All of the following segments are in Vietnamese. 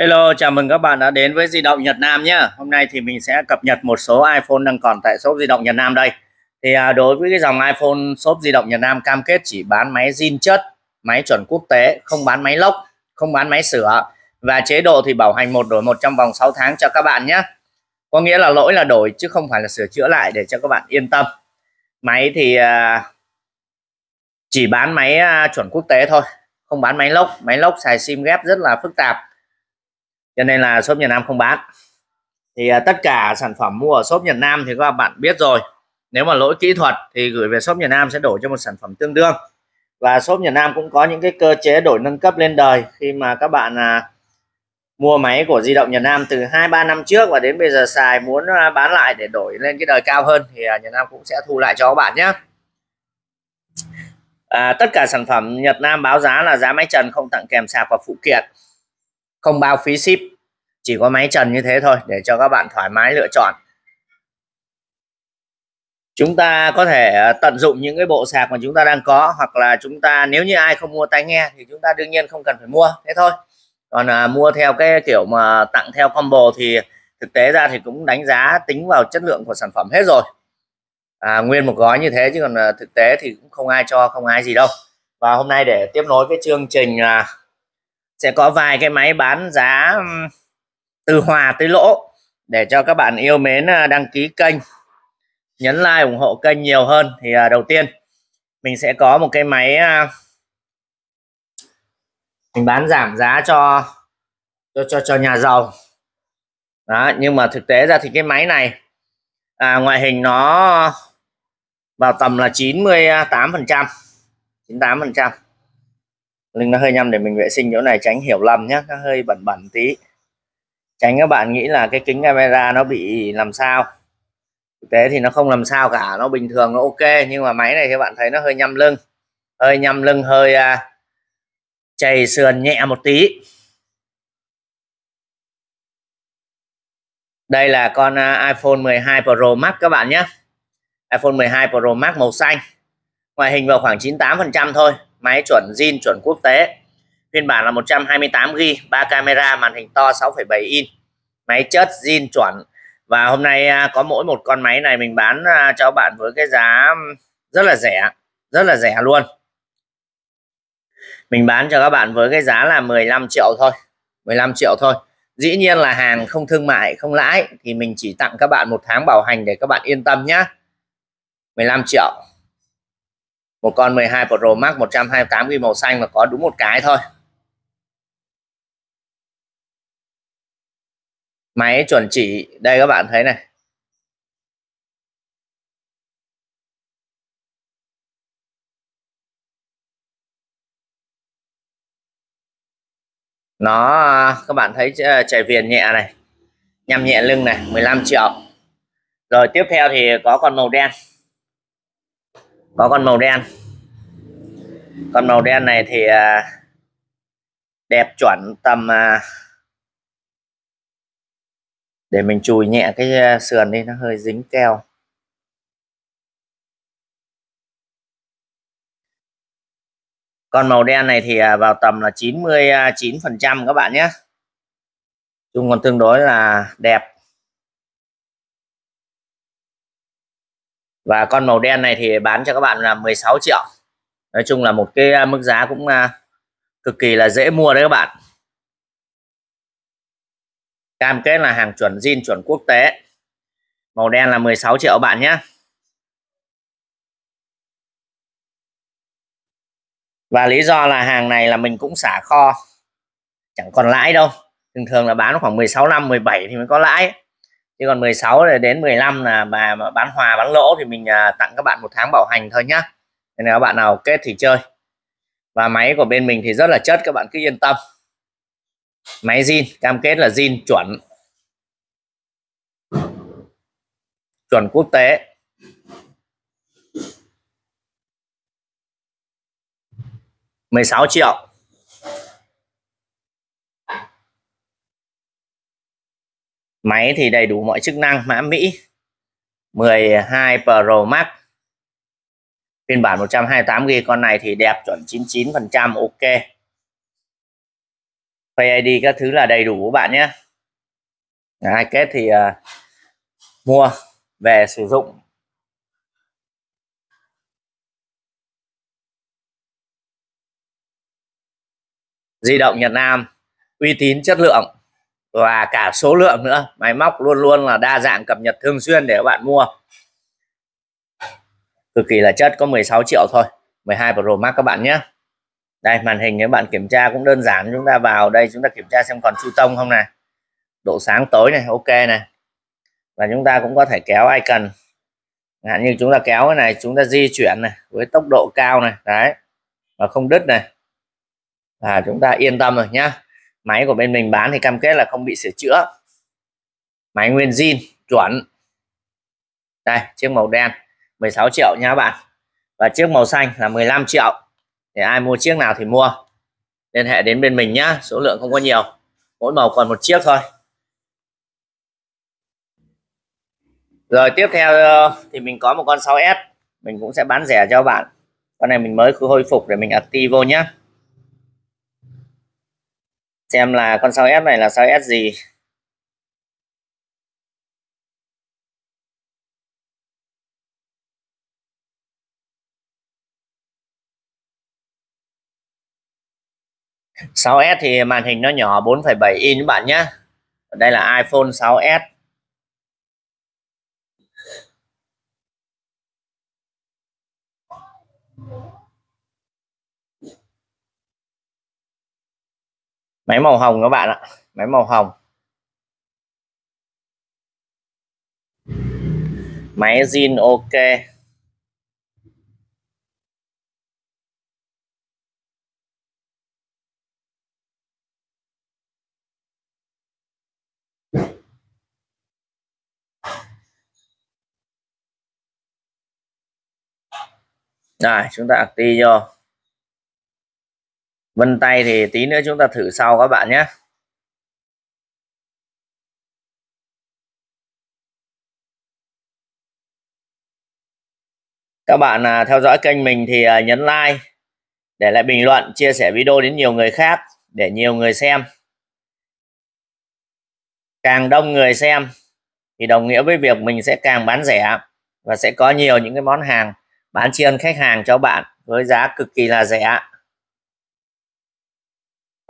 Hello, chào mừng các bạn đã đến với Di động Nhật Nam nhé. Hôm nay thì mình sẽ cập nhật một số iPhone đang còn tại shop Di động Nhật Nam đây. Thì à, đối với cái dòng iPhone shop Di động Nhật Nam cam kết chỉ bán máy zin chất, máy chuẩn quốc tế, không bán máy lốc, không bán máy sửa và chế độ thì bảo hành một đổi một trong vòng 6 tháng cho các bạn nhé. Có nghĩa là lỗi là đổi chứ không phải là sửa chữa lại để cho các bạn yên tâm. Máy thì à, chỉ bán máy à, chuẩn quốc tế thôi, không bán máy lốc. Máy lốc xài sim ghép rất là phức tạp cho nên là shop Nhật Nam không bán thì à, tất cả sản phẩm mua ở shop Nhật Nam thì các bạn biết rồi nếu mà lỗi kỹ thuật thì gửi về shop Nhật Nam sẽ đổi cho một sản phẩm tương đương và shop Nhật Nam cũng có những cái cơ chế đổi nâng cấp lên đời khi mà các bạn à, mua máy của di động Nhật Nam từ 2 3 năm trước và đến bây giờ xài muốn à, bán lại để đổi lên cái đời cao hơn thì à, Nhật Nam cũng sẽ thu lại cho các bạn nhé. À, tất cả sản phẩm Nhật Nam báo giá là giá máy trần không tặng kèm sạc và phụ kiện không bao phí ship chỉ có máy trần như thế thôi để cho các bạn thoải mái lựa chọn chúng ta có thể ờ, tận dụng những cái bộ sạc mà chúng ta đang có hoặc là chúng ta nếu như ai không mua tai nghe thì chúng ta đương nhiên không cần phải mua thế thôi còn à, mua theo cái kiểu mà tặng theo combo thì thực tế ra thì cũng đánh giá tính vào chất lượng của sản phẩm hết rồi à, nguyên một gói như thế chứ còn à, thực tế thì cũng không ai cho không ai gì đâu và hôm nay để tiếp nối cái chương trình à, sẽ có vài cái máy bán giá từ hòa tới lỗ để cho các bạn yêu mến ờ, đăng ký kênh nhấn like ủng hộ kênh nhiều hơn thì ờ, đầu tiên mình sẽ có một cái máy ờ, mình bán giảm giá cho cho cho, cho nhà giàu đó nhưng mà thực tế ra thì cái máy này à, ngoại hình nó vào tầm là 98 phần trăm 98 phần trăm lưng nó hơi nhăm để mình vệ sinh chỗ này tránh hiểu lầm nhé nó hơi bẩn bẩn tí tránh các bạn nghĩ là cái kính camera nó bị làm sao thực tế thì nó không làm sao cả nó bình thường nó ok nhưng mà máy này các bạn thấy nó hơi nhăm lưng hơi nhăm lưng hơi à, chày sườn nhẹ một tí đây là con à, iPhone 12 Pro Max các bạn nhé iPhone 12 Pro Max màu xanh ngoại hình vào khoảng 98 phần trăm thôi máy chuẩn zin chuẩn quốc tế phiên bản là 128 g 3 camera màn hình to 6,7 in máy chất zin chuẩn và hôm nay à, có mỗi một con máy này mình bán à, cho bạn với cái giá rất là rẻ rất là rẻ luôn mình bán cho các bạn với cái giá là 15 triệu thôi 15 triệu thôi dĩ nhiên là hàng không thương mại không lãi thì mình chỉ tặng các bạn một tháng bảo hành để các bạn yên tâm nhé 15 triệu một con 12 Pro Max 128 ghi màu xanh mà có đúng một cái thôi máy chuẩn chỉ đây các bạn thấy này nó các bạn thấy ờ, chạy viền nhẹ này nhằm nhẹ lưng này 15 triệu rồi tiếp theo thì có con màu đen có con màu đen con màu đen này thì à, đẹp chuẩn tầm à, để mình chùi nhẹ cái à, sườn đi nó hơi dính keo con màu đen này thì vào tầm là 99 phần trăm các bạn nhé chung còn tương đối là đẹp và con màu đen này thì bán cho các bạn là 16 triệu Nói chung là một cái à, mức giá cũng à, cực kỳ là dễ mua đấy các bạn cam kết là hàng chuẩn zin chuẩn quốc tế màu đen là 16 triệu bạn nhé và lý do là hàng này là mình cũng xả kho chẳng còn lãi đâu thường thường là bán khoảng 16 năm 17 thì mới có lãi thế còn 16 đến 15 là mà bán hòa bán lỗ thì mình à, tặng các bạn một tháng bảo hành thôi nhá nên là các bạn nào kết thì chơi và máy của bên mình thì rất là chất các bạn cứ yên tâm máy zin cam kết là zin chuẩn chuẩn quốc tế mười sáu triệu Máy thì đầy đủ mọi chức năng mã Mỹ 12 Pro Max phiên bản 128GB con này thì đẹp chuẩn 99% ok Face ID các thứ là đầy đủ của bạn nhé ai kết thì uh, mua về sử dụng di động Nhật Nam uy tín chất lượng và cả số lượng nữa máy móc luôn luôn là đa dạng cập nhật thường xuyên để các bạn mua cực kỳ là chất có 16 triệu thôi 12 Pro Max các bạn nhé đây màn hình nếu bạn kiểm tra cũng đơn giản chúng ta vào đây chúng ta kiểm tra xem còn chu tông không này độ sáng tối này ok này và chúng ta cũng có thể kéo icon hạn như chúng ta kéo cái này chúng ta di chuyển này với tốc độ cao này đấy mà không đứt này là chúng ta yên tâm rồi nhá máy của bên mình bán thì cam kết là không bị sửa chữa máy nguyên zin chuẩn đây chiếc màu đen 16 triệu nha các bạn và chiếc màu xanh là 15 triệu để ai mua chiếc nào thì mua liên hệ đến bên mình nhá số lượng không có nhiều mỗi màu còn một chiếc thôi rồi tiếp theo ờ, thì mình có một con 6S mình cũng sẽ bán rẻ cho bạn con này mình mới hồi phục để mình atti vô nhé xem là con 6S này là 6S gì sáu s thì màn hình nó nhỏ 4,7 in các bạn nhé đây là iPhone 6s máy màu hồng các bạn ạ máy màu hồng máy zin ok Rồi, chúng ta activate vô vân tay thì tí nữa chúng ta thử sau các bạn nhé các bạn à, theo dõi kênh mình thì à, nhấn like để lại bình luận chia sẻ video đến nhiều người khác để nhiều người xem càng đông người xem thì đồng nghĩa với việc mình sẽ càng bán rẻ và sẽ có nhiều những cái món hàng bán tri ân khách hàng cho bạn với giá cực kỳ là rẻ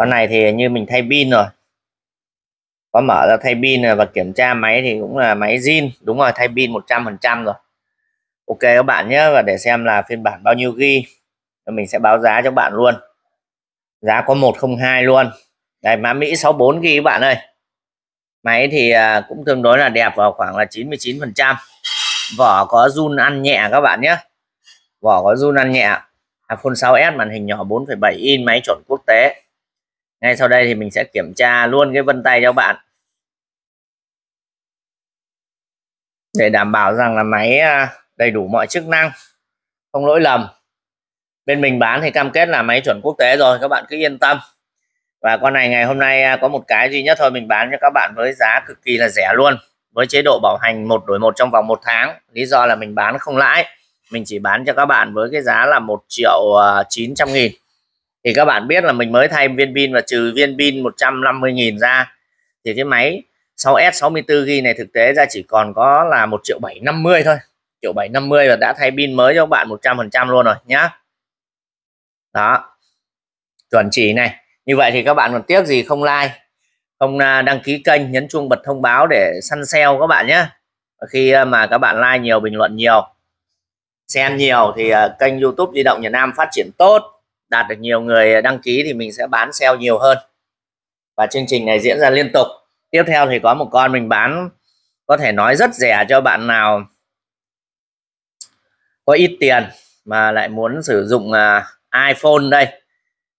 con này thì như mình thay pin rồi có mở ra thay pin và kiểm tra máy thì cũng là máy zin đúng rồi thay pin 100 phần trăm rồi ok các bạn nhé và để xem là phiên bản bao nhiêu ghi mình sẽ báo giá cho bạn luôn giá có 102 luôn đây mã Mỹ 64 ghi các bạn ơi máy thì à, cũng tương đối là đẹp vào khoảng là 99 phần trăm vỏ có run ăn nhẹ các bạn nhé vỏ có run ăn nhẹ iPhone à, 6s màn hình nhỏ 4,7 in máy chuẩn quốc tế ngay sau đây thì mình sẽ kiểm tra luôn cái vân tay cho bạn để đảm bảo rằng là máy à, đầy đủ mọi chức năng không lỗi lầm bên mình bán thì cam kết là máy chuẩn quốc tế rồi các bạn cứ yên tâm và con này ngày hôm nay à, có một cái duy nhất thôi mình bán cho các bạn với giá cực kỳ là rẻ luôn với chế độ bảo hành một đổi một trong vòng một tháng lý do là mình bán không lãi mình chỉ bán cho các bạn với cái giá là một triệu à, chín trăm nghìn thì các bạn biết là mình mới thay viên pin và trừ viên pin 150.000 ra thì cái máy 6S 64 g này thực tế ra chỉ còn có là 1 triệu 750 thôi triệu 750 và đã thay pin mới cho các bạn 100% luôn rồi nhá đó chuẩn chỉ này như vậy thì các bạn còn tiếc gì không like không à, đăng ký kênh nhấn chuông bật thông báo để săn sale các bạn nhé khi à, mà các bạn like nhiều bình luận nhiều xem nhiều thì à, kênh youtube di động Việt Nam phát triển tốt đạt được nhiều người đăng ký thì mình sẽ bán sale nhiều hơn và chương trình này diễn ra liên tục tiếp theo thì có một con mình bán có thể nói rất rẻ cho bạn nào có ít tiền mà lại muốn sử dụng uh, iPhone đây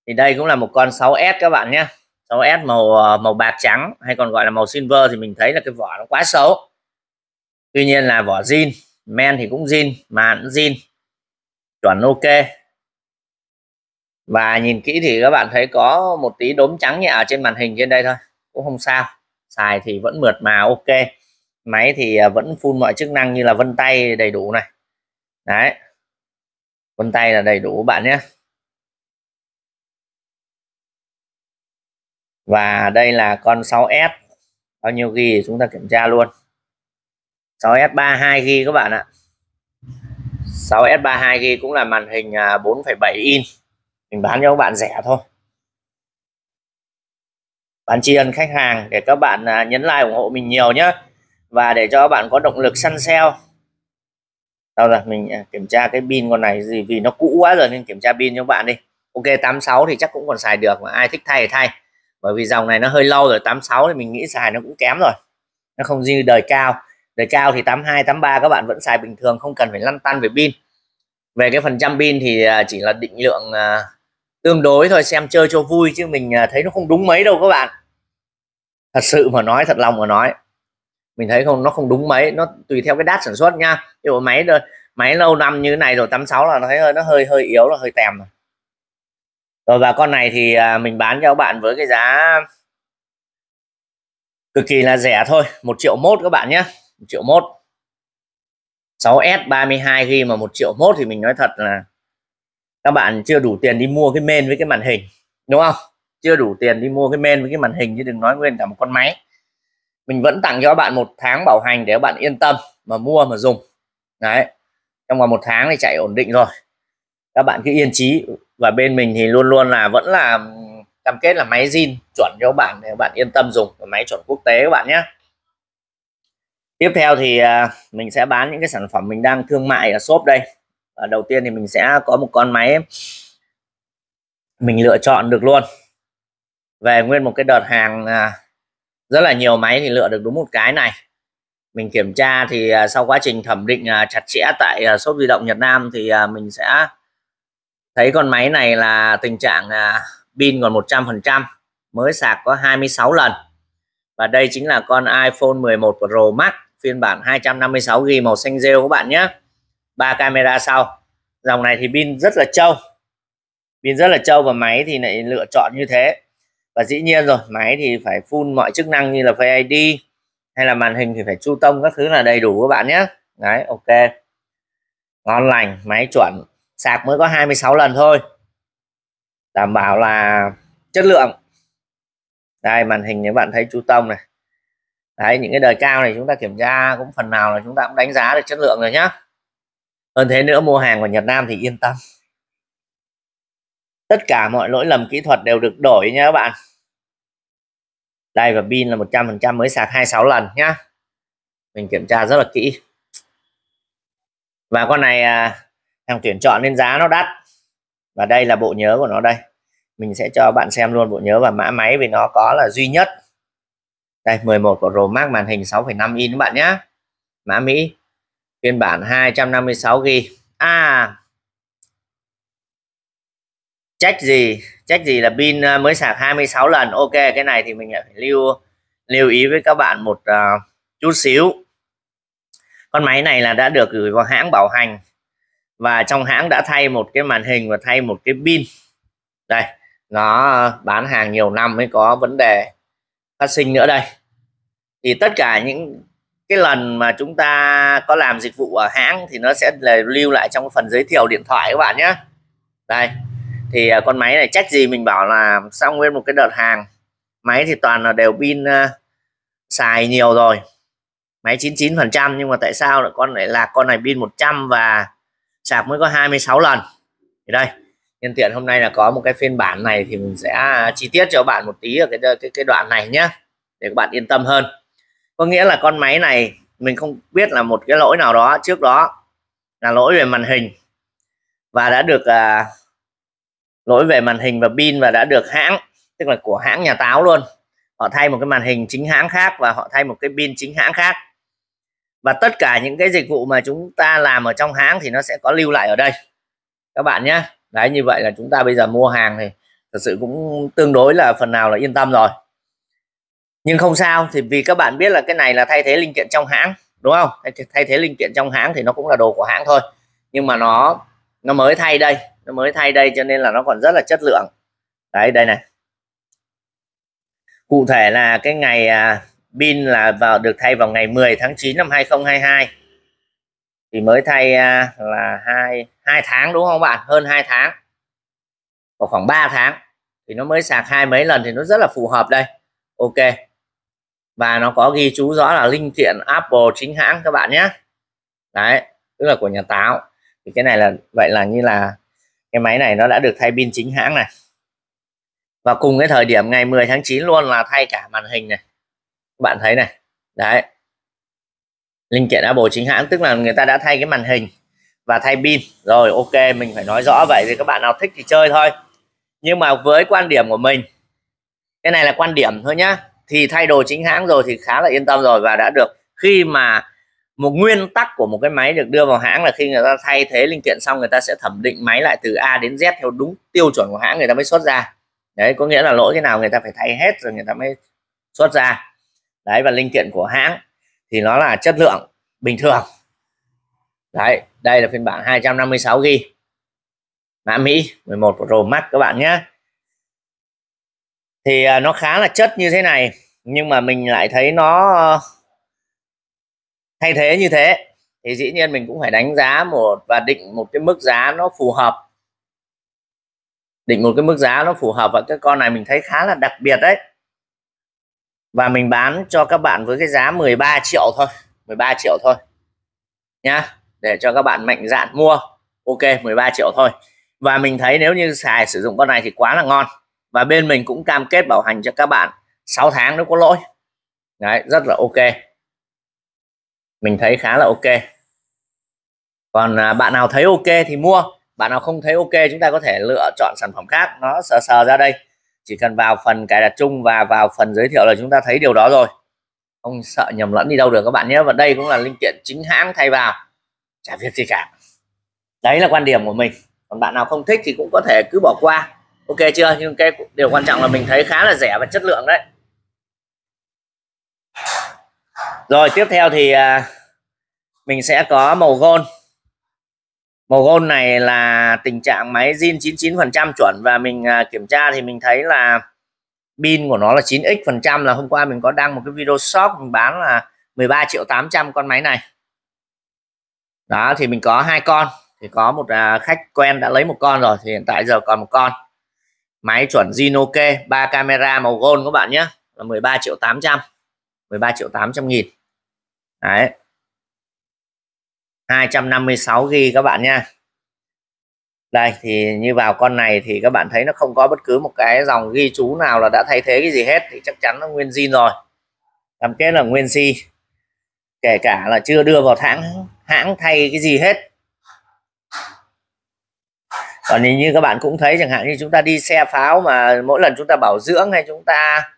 thì đây cũng là một con 6s các bạn nhé 6s màu à, màu bạc trắng hay còn gọi là màu silver thì mình thấy là cái vỏ nó quá xấu tuy nhiên là vỏ zin men thì cũng zin màn cũng zin chuẩn ok và nhìn kỹ thì các bạn thấy có một tí đốm trắng nhẹ ở trên màn hình trên đây thôi cũng không sao xài thì vẫn mượt mà ok máy thì à, vẫn full mọi chức năng như là vân tay đầy đủ này đấy vân tay là đầy đủ bạn nhé và đây là con 6S bao nhiêu ghi chúng ta kiểm tra luôn 6S 32 ghi các bạn ạ 6S 32 ghi cũng là màn hình 4,7 à, in mình bán cho các bạn rẻ thôi bán tri ân khách hàng để các bạn à, nhấn like ủng hộ mình nhiều nhé và để cho các bạn có động lực săn sale đâu rồi mình à, kiểm tra cái pin con này gì vì nó cũ quá rồi nên kiểm tra pin cho các bạn đi ok 86 thì chắc cũng còn xài được mà ai thích thay thì thay bởi vì dòng này nó hơi lâu rồi 86 thì mình nghĩ xài nó cũng kém rồi nó không như đời cao đời cao thì 82 83 các bạn vẫn xài bình thường không cần phải lăn tăn về pin về cái phần trăm pin thì à, chỉ là định lượng tương đối thôi xem chơi cho vui chứ mình à, thấy nó không đúng mấy đâu các bạn thật sự mà nói thật lòng mà nói mình thấy không nó không đúng mấy nó tùy theo cái đát sản xuất nha ví máy rồi máy lâu năm như thế này rồi 86 là nó thấy hơi nó hơi hơi yếu là hơi tèm rồi và con này thì à, mình bán cho các bạn với cái giá cực kỳ là rẻ thôi một triệu mốt các bạn nhé một triệu mốt 6S 32 g mà một triệu mốt thì mình nói thật là các bạn chưa đủ tiền đi mua cái men với cái màn hình đúng không chưa đủ tiền đi mua cái men với cái màn hình chứ đừng nói nguyên cả một con máy mình vẫn tặng cho các bạn một tháng bảo hành để các bạn yên tâm mà mua mà dùng đấy trong vòng một tháng thì chạy ổn định rồi các bạn cứ yên chí và bên mình thì luôn luôn là vẫn là cam kết là máy zin chuẩn cho các bạn để các bạn yên tâm dùng máy chuẩn quốc tế các bạn nhé tiếp theo thì à, mình sẽ bán những cái sản phẩm mình đang thương mại ở shop đây đầu tiên thì mình sẽ có một con máy mình lựa chọn được luôn về nguyên một cái đợt hàng à, rất là nhiều máy thì lựa được đúng một cái này mình kiểm tra thì à, sau quá trình thẩm định à, chặt chẽ tại shop di động Nhật Nam thì mình sẽ thấy con máy này là tình trạng pin còn 100% mới sạc có 26 lần và đây chính là con iPhone 11 Pro Max phiên bản 256GB màu xanh rêu các bạn nhé ba camera sau dòng này thì pin rất là trâu pin rất là trâu và máy thì lại lựa chọn như thế và dĩ nhiên rồi máy thì phải full mọi chức năng như là Face ID hay là màn hình thì phải chu tông các thứ là đầy đủ các bạn nhé đấy ok ngon lành máy chuẩn sạc mới có 26 lần thôi đảm bảo là chất lượng đây màn hình các bạn thấy chú tông này đấy những cái đời cao này chúng ta kiểm tra cũng phần nào là chúng ta cũng đánh giá được chất lượng rồi nhé hơn thế nữa mua hàng của Nhật Nam thì yên tâm tất cả mọi lỗi lầm kỹ thuật đều được đổi nha các bạn đây và pin là 100% mới sạc 26 lần nhá mình kiểm tra rất là kỹ và con này à, thằng tuyển chọn nên giá nó đắt và đây là bộ nhớ của nó đây mình sẽ cho bạn xem luôn bộ nhớ và mã máy vì nó có là duy nhất đây 11 của Romax màn hình 6,5 in các bạn nhá mã Mỹ phiên bản 256GB à trách gì trách gì là pin à, mới sạc 26 lần ok cái này thì mình lại phải lưu lưu ý với các bạn một uh, chút xíu con máy này là đã được gửi vào hãng bảo hành và trong hãng đã thay một cái màn hình và thay một cái pin đây nó bán hàng nhiều năm mới có vấn đề phát sinh nữa đây thì tất cả những cái lần mà chúng ta có làm dịch vụ ở hãng thì nó sẽ là lưu lại trong phần giới thiệu điện thoại các bạn nhé đây thì à, con máy này trách gì mình bảo là xong nguyên một cái đợt hàng máy thì toàn là đều pin uh, xài nhiều rồi máy 99 phần trăm nhưng mà tại sao lại con lại là con này pin 100 và sạc mới có 26 lần thì đây nhân tiện hôm nay là có một cái phiên bản này thì mình sẽ à, chi tiết cho bạn một tí ở cái cái, cái đoạn này nhé để các bạn yên tâm hơn có nghĩa là con máy này mình không biết là một cái lỗi nào đó trước đó là lỗi về màn hình và đã được à, lỗi về màn hình và pin và đã được hãng tức là của hãng nhà táo luôn họ thay một cái màn hình chính hãng khác và họ thay một cái pin chính hãng khác và tất cả những cái dịch vụ mà chúng ta làm ở trong hãng thì nó sẽ có lưu lại ở đây các bạn nhé đấy như vậy là chúng ta bây giờ mua hàng thì thật sự cũng tương đối là phần nào là yên tâm rồi nhưng không sao thì vì các bạn biết là cái này là thay thế linh kiện trong hãng đúng không thay thế linh kiện trong hãng thì nó cũng là đồ của hãng thôi nhưng mà nó nó mới thay đây nó mới thay đây cho nên là nó còn rất là chất lượng đấy đây này cụ thể là cái ngày à, pin là vào được thay vào ngày 10 tháng 9 năm 2022 thì mới thay à, là hai hai tháng đúng không bạn hơn hai tháng khoảng 3 tháng thì nó mới sạc hai mấy lần thì nó rất là phù hợp đây ok và nó có ghi chú rõ là linh kiện Apple chính hãng các bạn nhé đấy tức là của nhà táo thì cái này là vậy là như là cái máy này nó đã được thay pin chính hãng này và cùng cái thời điểm ngày 10 tháng 9 luôn là thay cả màn hình này các bạn thấy này đấy linh kiện Apple chính hãng tức là người ta đã thay cái màn hình và thay pin rồi ok mình phải nói rõ vậy thì các bạn nào thích thì chơi thôi nhưng mà với quan điểm của mình cái này là quan điểm thôi nhá thì thay đồ chính hãng rồi thì khá là yên tâm rồi và đã được khi mà một nguyên tắc của một cái máy được đưa vào hãng là khi người ta thay thế linh kiện xong người ta sẽ thẩm định máy lại từ A đến Z theo đúng tiêu chuẩn của hãng người ta mới xuất ra đấy có nghĩa là lỗi cái nào người ta phải thay hết rồi người ta mới xuất ra đấy và linh kiện của hãng thì nó là chất lượng bình thường đấy đây là phiên bản 256 g mã Mỹ 11 Pro Max các bạn nhé thì à, nó khá là chất như thế này nhưng mà mình lại thấy nó ờ, thay thế như thế thì dĩ nhiên mình cũng phải đánh giá một và định một cái mức giá nó phù hợp định một cái mức giá nó phù hợp và cái con này mình thấy khá là đặc biệt đấy và mình bán cho các bạn với cái giá 13 triệu thôi 13 triệu thôi nhá để cho các bạn mạnh dạn mua ok 13 triệu thôi và mình thấy nếu như xài sử dụng con này thì quá là ngon và bên mình cũng cam kết bảo hành cho các bạn 6 tháng nếu có lỗi đấy rất là ok mình thấy khá là ok còn à, bạn nào thấy ok thì mua bạn nào không thấy ok chúng ta có thể lựa chọn sản phẩm khác nó sờ sờ ra đây chỉ cần vào phần cài đặt chung và vào phần giới thiệu là chúng ta thấy điều đó rồi không sợ nhầm lẫn đi đâu được các bạn nhé và đây cũng là linh kiện chính hãng thay vào chả việc gì cả đấy là quan điểm của mình còn bạn nào không thích thì cũng có thể cứ bỏ qua ok chưa nhưng cái điều quan trọng là mình thấy khá là rẻ và chất lượng đấy rồi tiếp theo thì à, mình sẽ có màu gold màu gold này là tình trạng máy zin 99 phần trăm chuẩn và mình à, kiểm tra thì mình thấy là pin của nó là 9x phần trăm là hôm qua mình có đăng một cái video shop mình bán là 13 triệu 800 con máy này đó thì mình có hai con thì có một à, khách quen đã lấy một con rồi thì hiện tại giờ còn một con máy chuẩn Zinoke 3 camera màu gold các bạn nhé là 13 triệu 800 13 triệu 800 nghìn đấy 256 g các bạn nha đây thì như vào con này thì các bạn thấy nó không có bất cứ một cái dòng ghi chú nào là đã thay thế cái gì hết thì chắc chắn nó nguyên zin rồi cam kết là nguyên si kể cả là chưa đưa vào hãng hãng thay cái gì hết còn như các bạn cũng thấy chẳng hạn như chúng ta đi xe pháo mà mỗi lần chúng ta bảo dưỡng hay chúng ta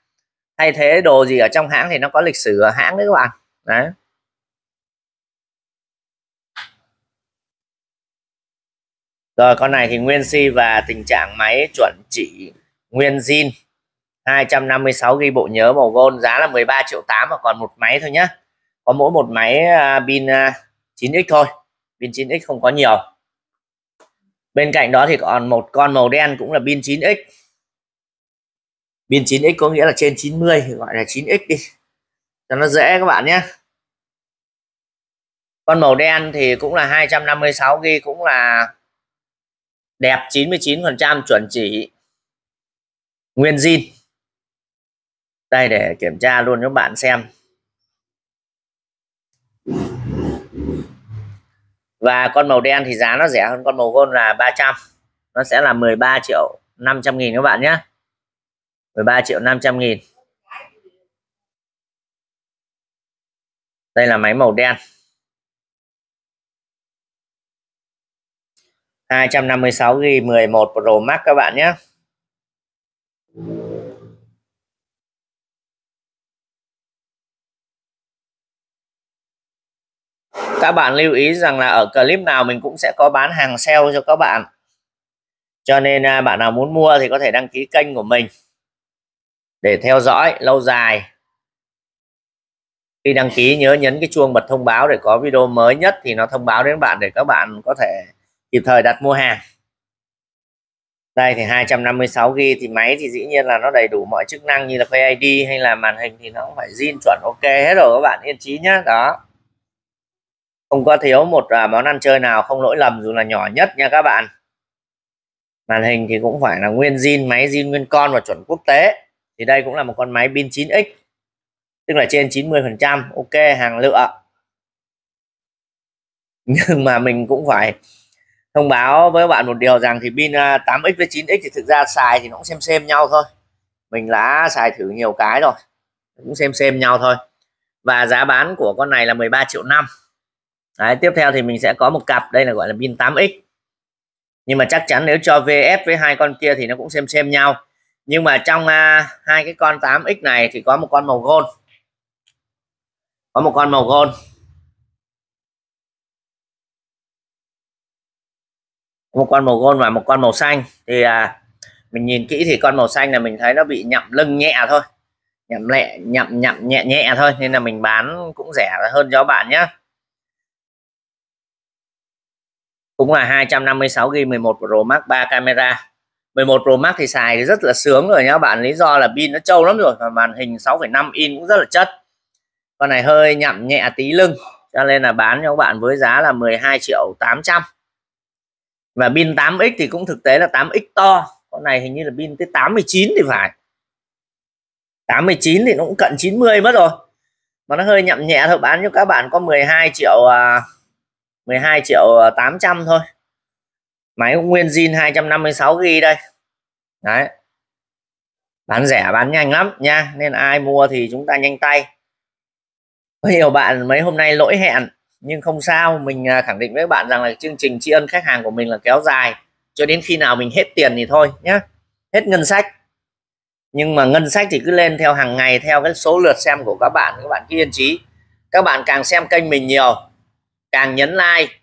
thay thế đồ gì ở trong hãng thì nó có lịch sử ở hãng đấy các bạn đấy rồi con này thì nguyên si và tình trạng máy chuẩn chỉ nguyên zin 256 ghi bộ nhớ màu gold giá là 13 triệu 8 và còn một máy thôi nhá có mỗi một máy à, pin 9x à, thôi pin 9x không có nhiều bên cạnh đó thì còn một con màu đen cũng là pin 9x pin 9x có nghĩa là trên 90 thì gọi là 9x đi cho nó dễ các bạn nhé con màu đen thì cũng là 256 g cũng là đẹp 99% chuẩn chỉ nguyên zin đây để kiểm tra luôn cho các bạn xem và con màu đen thì giá nó rẻ hơn con màu gold là 300 nó sẽ là 13 triệu 500 nghìn các bạn nhé 13 triệu 500 nghìn đây là máy màu đen 256 GB 11 Pro Max các bạn nhé các bạn lưu ý rằng là ở clip nào mình cũng sẽ có bán hàng sale cho các bạn cho nên à, bạn nào muốn mua thì có thể đăng ký kênh của mình để theo dõi lâu dài khi đăng ký nhớ nhấn cái chuông bật thông báo để có video mới nhất thì nó thông báo đến bạn để các bạn có thể kịp thời đặt mua hàng đây thì 256 g thì máy thì dĩ nhiên là nó đầy đủ mọi chức năng như là Face ID hay là màn hình thì nó cũng phải zin chuẩn ok hết rồi các bạn yên trí nhá đó không có thiếu một à, món ăn chơi nào không lỗi lầm dù là nhỏ nhất nha các bạn màn hình thì cũng phải là nguyên zin máy zin nguyên con và chuẩn quốc tế thì đây cũng là một con máy pin 9x tức là trên 90 phần trăm ok hàng lựa nhưng mà mình cũng phải thông báo với bạn một điều rằng thì pin 8x à, với 9x thì thực ra xài thì nó cũng xem xem nhau thôi mình đã xài thử nhiều cái rồi cũng xem xem nhau thôi và giá bán của con này là 13 triệu năm Đấy, tiếp theo thì mình sẽ có một cặp đây là gọi là pin 8x nhưng mà chắc chắn nếu cho VF với hai con kia thì nó cũng xem xem nhau nhưng mà trong à, hai cái con 8x này thì có một con màu gold có một con màu gold một con màu gold và một con màu xanh thì à, mình nhìn kỹ thì con màu xanh là mình thấy nó bị nhậm lưng nhẹ thôi nhậm lẹ nhậm nhậm nhẹ nhẹ thôi nên là mình bán cũng rẻ hơn cho bạn nhé cũng là 256 GB 11 Pro Max 3 camera 11 Pro Max thì xài rất là sướng rồi nhá bạn lý do là pin nó trâu lắm rồi và màn hình 6,5 in cũng rất là chất con này hơi nhặn nhẹ tí lưng cho nên là bán cho các bạn với giá là 12 triệu 800 và pin 8x thì cũng thực tế là 8x to con này hình như là pin tới 89 thì phải 89 thì nó cũng cận 90 mất rồi mà nó hơi nhậm nhẹ thôi bán cho các bạn có 12 triệu à, 12 triệu 800 ờ, thôi máy cũng nguyên zin 256 g đây đấy bán rẻ bán nhanh lắm nha nên ai mua thì chúng ta nhanh tay có nhiều bạn mấy hôm nay lỗi hẹn nhưng không sao mình à, khẳng định với bạn rằng là chương trình tri ân khách hàng của mình là kéo dài cho đến khi nào mình hết tiền thì thôi nhé hết ngân sách nhưng mà ngân sách thì cứ lên theo hàng ngày theo cái số lượt xem của các bạn các bạn cứ yên trí các bạn càng xem kênh mình nhiều càng nhấn like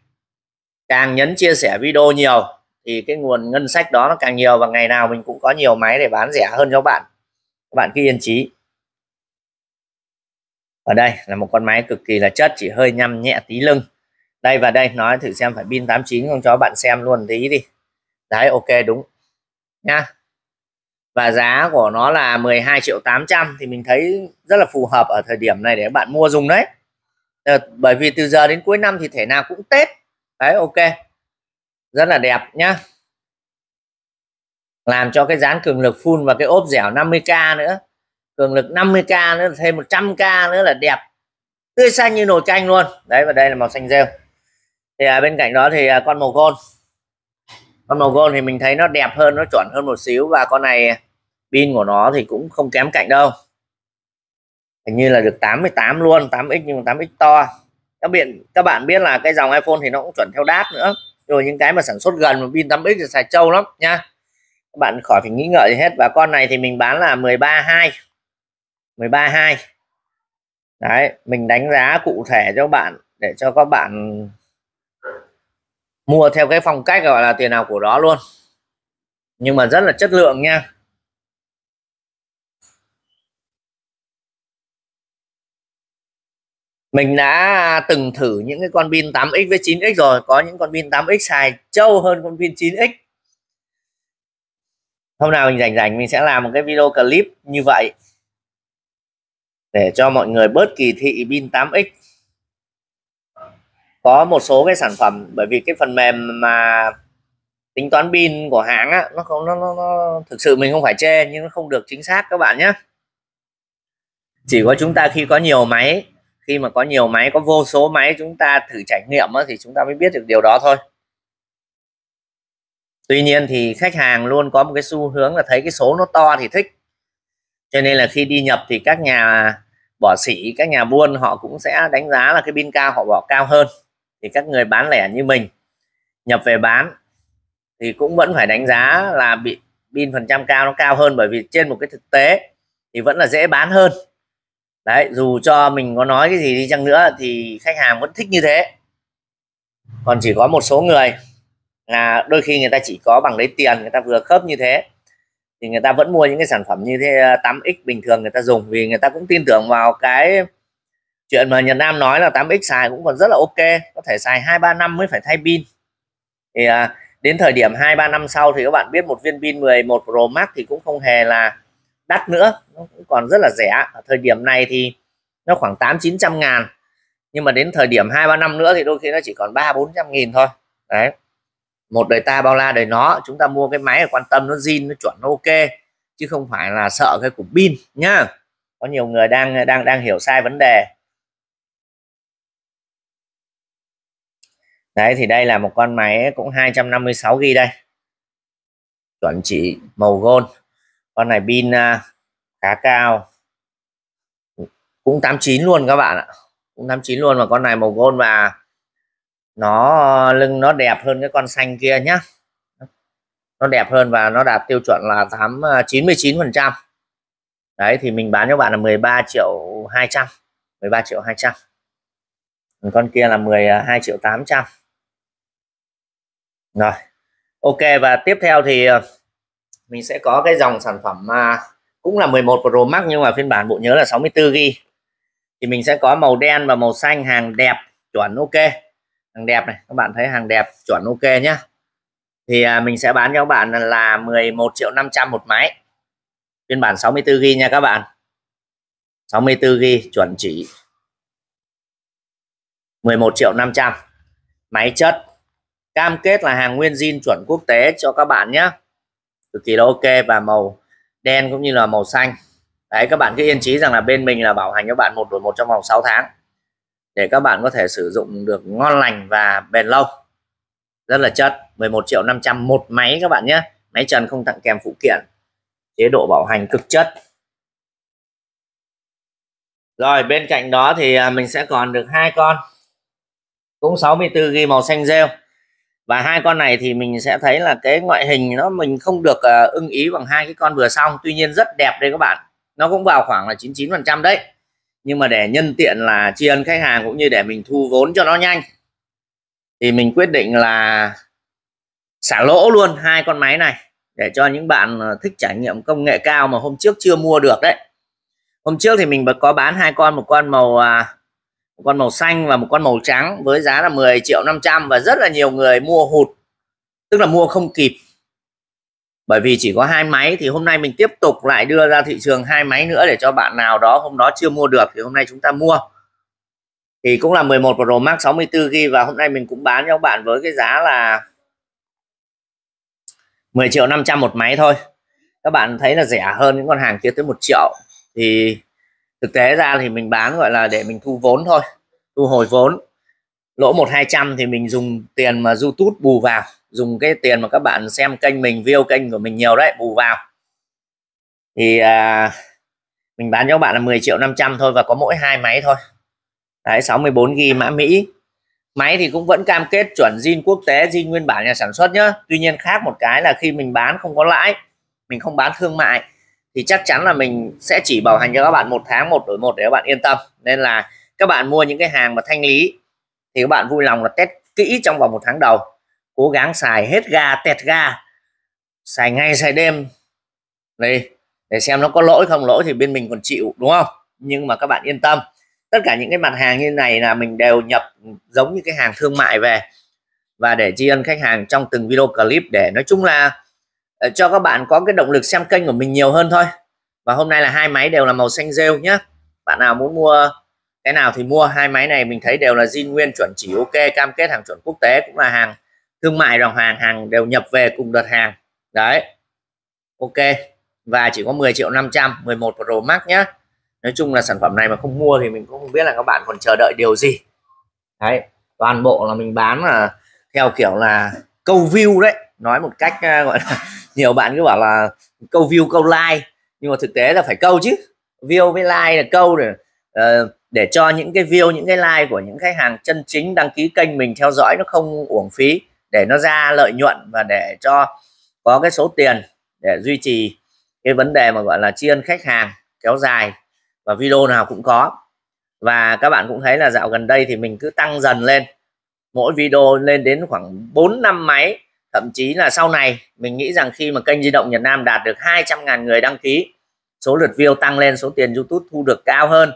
càng nhấn chia sẻ video nhiều thì cái nguồn ngân sách đó nó càng nhiều và ngày nào mình cũng có nhiều máy để bán rẻ hơn cho bạn các bạn cứ yên trí ở đây là một con máy cực kỳ là chất chỉ hơi nhăm nhẹ tí lưng đây và đây nói thử xem phải pin 89 không cho bạn xem luôn tí đi đấy ok đúng nha và giá của nó là 12 triệu 800 thì mình thấy rất là phù hợp ở thời điểm này để bạn mua dùng đấy Ờ, bởi vì từ giờ đến cuối năm thì thể nào cũng tết đấy ok rất là đẹp nhá làm cho cái dán cường lực full và cái ốp dẻo 50k nữa cường lực 50k nữa thêm 100k nữa là đẹp tươi xanh như nồi canh luôn đấy và đây là màu xanh rêu thì à, bên cạnh đó thì à, con màu gold con màu gold thì mình thấy nó đẹp hơn nó chuẩn hơn một xíu và con này pin của nó thì cũng không kém cạnh đâu hình như là được 88 luôn 8x nhưng mà 8x to các bạn các bạn biết là cái dòng iPhone thì nó cũng chuẩn theo đát nữa rồi những cái mà sản xuất gần mà pin 8x thì xài trâu lắm nha các bạn khỏi phải nghĩ ngợi gì hết và con này thì mình bán là 132 132 đấy mình đánh giá cụ thể cho bạn để cho các bạn mua theo cái phong cách gọi là tiền nào của đó luôn nhưng mà rất là chất lượng nha mình đã từng thử những cái con pin 8x với 9x rồi có những con pin 8x xài trâu hơn con pin 9x hôm nào mình rảnh rảnh mình sẽ làm một cái video clip như vậy để cho mọi người bớt kỳ thị pin 8x có một số cái sản phẩm bởi vì cái phần mềm mà tính toán pin của hãng á, nó không nó, nó, nó thực sự mình không phải chê nhưng nó không được chính xác các bạn nhé chỉ có chúng ta khi có nhiều máy khi mà có nhiều máy có vô số máy chúng ta thử trải nghiệm thì chúng ta mới biết được điều đó thôi tuy nhiên thì khách hàng luôn có một cái xu hướng là thấy cái số nó to thì thích cho nên là khi đi nhập thì các nhà bỏ sỉ các nhà buôn họ cũng sẽ đánh giá là cái pin cao họ bỏ cao hơn thì các người bán lẻ như mình nhập về bán thì cũng vẫn phải đánh giá là bị pin phần trăm cao nó cao hơn bởi vì trên một cái thực tế thì vẫn là dễ bán hơn đấy dù cho mình có nói cái gì đi chăng nữa thì khách hàng vẫn thích như thế còn chỉ có một số người là đôi khi người ta chỉ có bằng lấy tiền người ta vừa khớp như thế thì người ta vẫn mua những cái sản phẩm như thế 8x ờ, bình thường người ta dùng vì người ta cũng tin tưởng vào cái chuyện mà Nhật Nam nói là 8x xài cũng còn rất là ok có thể xài 2-3 năm mới phải thay pin thì à, đến thời điểm 2-3 năm sau thì các bạn biết một viên pin 11 Pro Max thì cũng không hề là đắt nữa nó cũng còn rất là rẻ ở thời điểm này thì nó khoảng 8 900 ngàn nhưng mà đến thời điểm 2 3 năm nữa thì đôi khi nó chỉ còn 3 400 nghìn thôi đấy một đời ta bao la đời nó chúng ta mua cái máy quan tâm nó zin nó chuẩn nó ok chứ không phải là sợ cái cục pin nhá có nhiều người đang đang đang hiểu sai vấn đề đấy thì đây là một con máy cũng 256 g đây chuẩn chỉ màu gold con này pin à, khá cao cũng 89 luôn các bạn ạ cũng 89 luôn mà con này màu gold và nó ờ, lưng nó đẹp hơn cái con xanh kia nhá nó đẹp hơn và nó đạt tiêu chuẩn là 8 99 ờ, phần trăm đấy thì mình bán cho bạn là 13 triệu 200 13 triệu 200 con kia là 12 triệu 800 rồi ok và tiếp theo thì ờ, mình sẽ có cái dòng sản phẩm mà cũng là 11 Pro Max nhưng mà phiên bản bộ nhớ là 64 GB thì mình sẽ có màu đen và màu xanh hàng đẹp chuẩn ok hàng đẹp này các bạn thấy hàng đẹp chuẩn ok nhá thì à, mình sẽ bán cho các bạn là 11 triệu 500 một máy phiên bản 64 GB nha các bạn 64 GB chuẩn chỉ 11 triệu 500 máy chất cam kết là hàng nguyên zin chuẩn quốc tế cho các bạn nhé cực kỳ là ok và màu đen cũng như là màu xanh đấy các bạn cứ yên trí rằng là bên mình là bảo hành các bạn một đổi một trong vòng 6 tháng để các bạn có thể sử dụng được ngon lành và bền lâu rất là chất 11 triệu 500 một máy các bạn nhé máy trần không tặng kèm phụ kiện chế độ bảo hành cực chất rồi bên cạnh đó thì à, mình sẽ còn được hai con cũng 64 ghi màu xanh rêu và hai con này thì mình sẽ thấy là cái ngoại hình nó mình không được uh, ưng ý bằng hai cái con vừa xong tuy nhiên rất đẹp đây các bạn nó cũng vào khoảng là 99 phần trăm đấy nhưng mà để nhân tiện là tri ân khách hàng cũng như để mình thu vốn cho nó nhanh thì mình quyết định là xả lỗ luôn hai con máy này để cho những bạn ờ, thích trải nghiệm công nghệ cao mà hôm trước chưa mua được đấy hôm trước thì mình có bán hai con một con màu à, một con màu xanh và một con màu trắng với giá là 10 triệu 500 và rất là nhiều người mua hụt tức là mua không kịp bởi vì chỉ có hai máy thì hôm nay mình tiếp tục lại đưa ra thị trường hai máy nữa để cho bạn nào đó hôm đó chưa mua được thì hôm nay chúng ta mua thì cũng là 11 Pro Max 64 GB và hôm nay mình cũng bán cho các bạn với cái giá là 10 triệu 500 một máy thôi các bạn thấy là rẻ hơn những con hàng kia tới 1 triệu thì thực tế ra thì mình bán gọi là để mình thu vốn thôi thu hồi vốn lỗ một hai trăm thì mình dùng tiền mà youtube bù vào dùng cái tiền mà các bạn xem kênh mình view kênh của mình nhiều đấy bù vào thì à, mình bán cho các bạn là 10 triệu 500 thôi và có mỗi hai máy thôi đấy 64 ghi mã Mỹ máy thì cũng vẫn cam kết chuẩn zin quốc tế zin nguyên bản nhà sản xuất nhá Tuy nhiên khác một cái là khi mình bán không có lãi mình không bán thương mại thì chắc chắn là mình sẽ chỉ bảo hành cho các bạn một tháng một đổi một để các bạn yên tâm nên là các bạn mua những cái hàng mà thanh lý thì các bạn vui lòng là test kỹ trong vòng một tháng đầu cố gắng xài hết ga tẹt ga xài ngay xài đêm đây để xem nó có lỗi không lỗi thì bên mình còn chịu đúng không nhưng mà các bạn yên tâm tất cả những cái mặt hàng như này là mình đều nhập giống như cái hàng thương mại về và để tri ân khách hàng trong từng video clip để nói chung là Ờ, cho các bạn có cái động lực xem kênh của mình nhiều hơn thôi và hôm nay là hai máy đều là màu xanh rêu nhé bạn nào muốn mua cái nào thì mua hai máy này mình thấy đều là zin nguyên chuẩn chỉ ok cam kết hàng chuẩn quốc tế cũng là hàng thương mại đồng hàng hàng đều nhập về cùng đợt hàng đấy ok và chỉ có 10 triệu 500 11 Pro Max nhé Nói chung là sản phẩm này mà không mua thì mình cũng không biết là các bạn còn chờ đợi điều gì đấy toàn bộ là mình bán là theo kiểu là câu view đấy nói một cách ờ, gọi là nhiều bạn cứ bảo là câu view câu like nhưng mà thực tế là phải câu chứ view với like là câu để uh, để cho những cái view những cái like của những khách hàng chân chính đăng ký kênh mình theo dõi nó không uổng phí để nó ra lợi nhuận và để cho có cái số tiền để duy trì cái vấn đề mà gọi là tri ân khách hàng kéo dài và video nào cũng có và các bạn cũng thấy là dạo gần đây thì mình cứ tăng dần lên mỗi video lên đến khoảng 4 năm máy thậm chí là sau này mình nghĩ rằng khi mà kênh di động Việt Nam đạt được 200.000 người đăng ký số lượt view tăng lên số tiền YouTube thu được cao hơn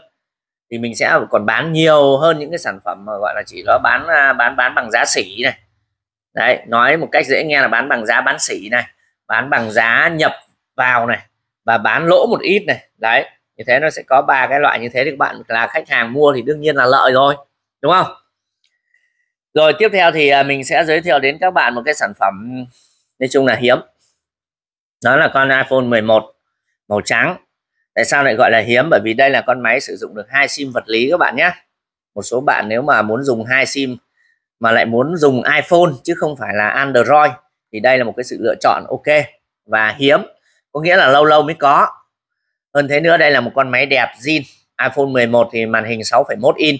thì mình sẽ còn bán nhiều hơn những cái sản phẩm mà gọi là chỉ đó bán à, bán bán bằng giá sỉ này đấy nói một cách dễ nghe là bán bằng giá bán sỉ này bán bằng giá nhập vào này và bán lỗ một ít này đấy như thế nó sẽ có ba cái loại như thế thì các bạn là khách hàng mua thì đương nhiên là lợi rồi đúng không rồi tiếp theo thì à, mình sẽ giới thiệu đến các bạn một cái sản phẩm nói chung là hiếm đó là con iPhone 11 màu trắng tại sao lại gọi là hiếm bởi vì đây là con máy sử dụng được hai sim vật lý các bạn nhé một số bạn nếu mà muốn dùng hai sim mà lại muốn dùng iPhone chứ không phải là Android thì đây là một cái sự lựa chọn ok và hiếm có nghĩa là lâu lâu mới có hơn thế nữa đây là một con máy đẹp zin iPhone 11 thì màn hình 6,1 inch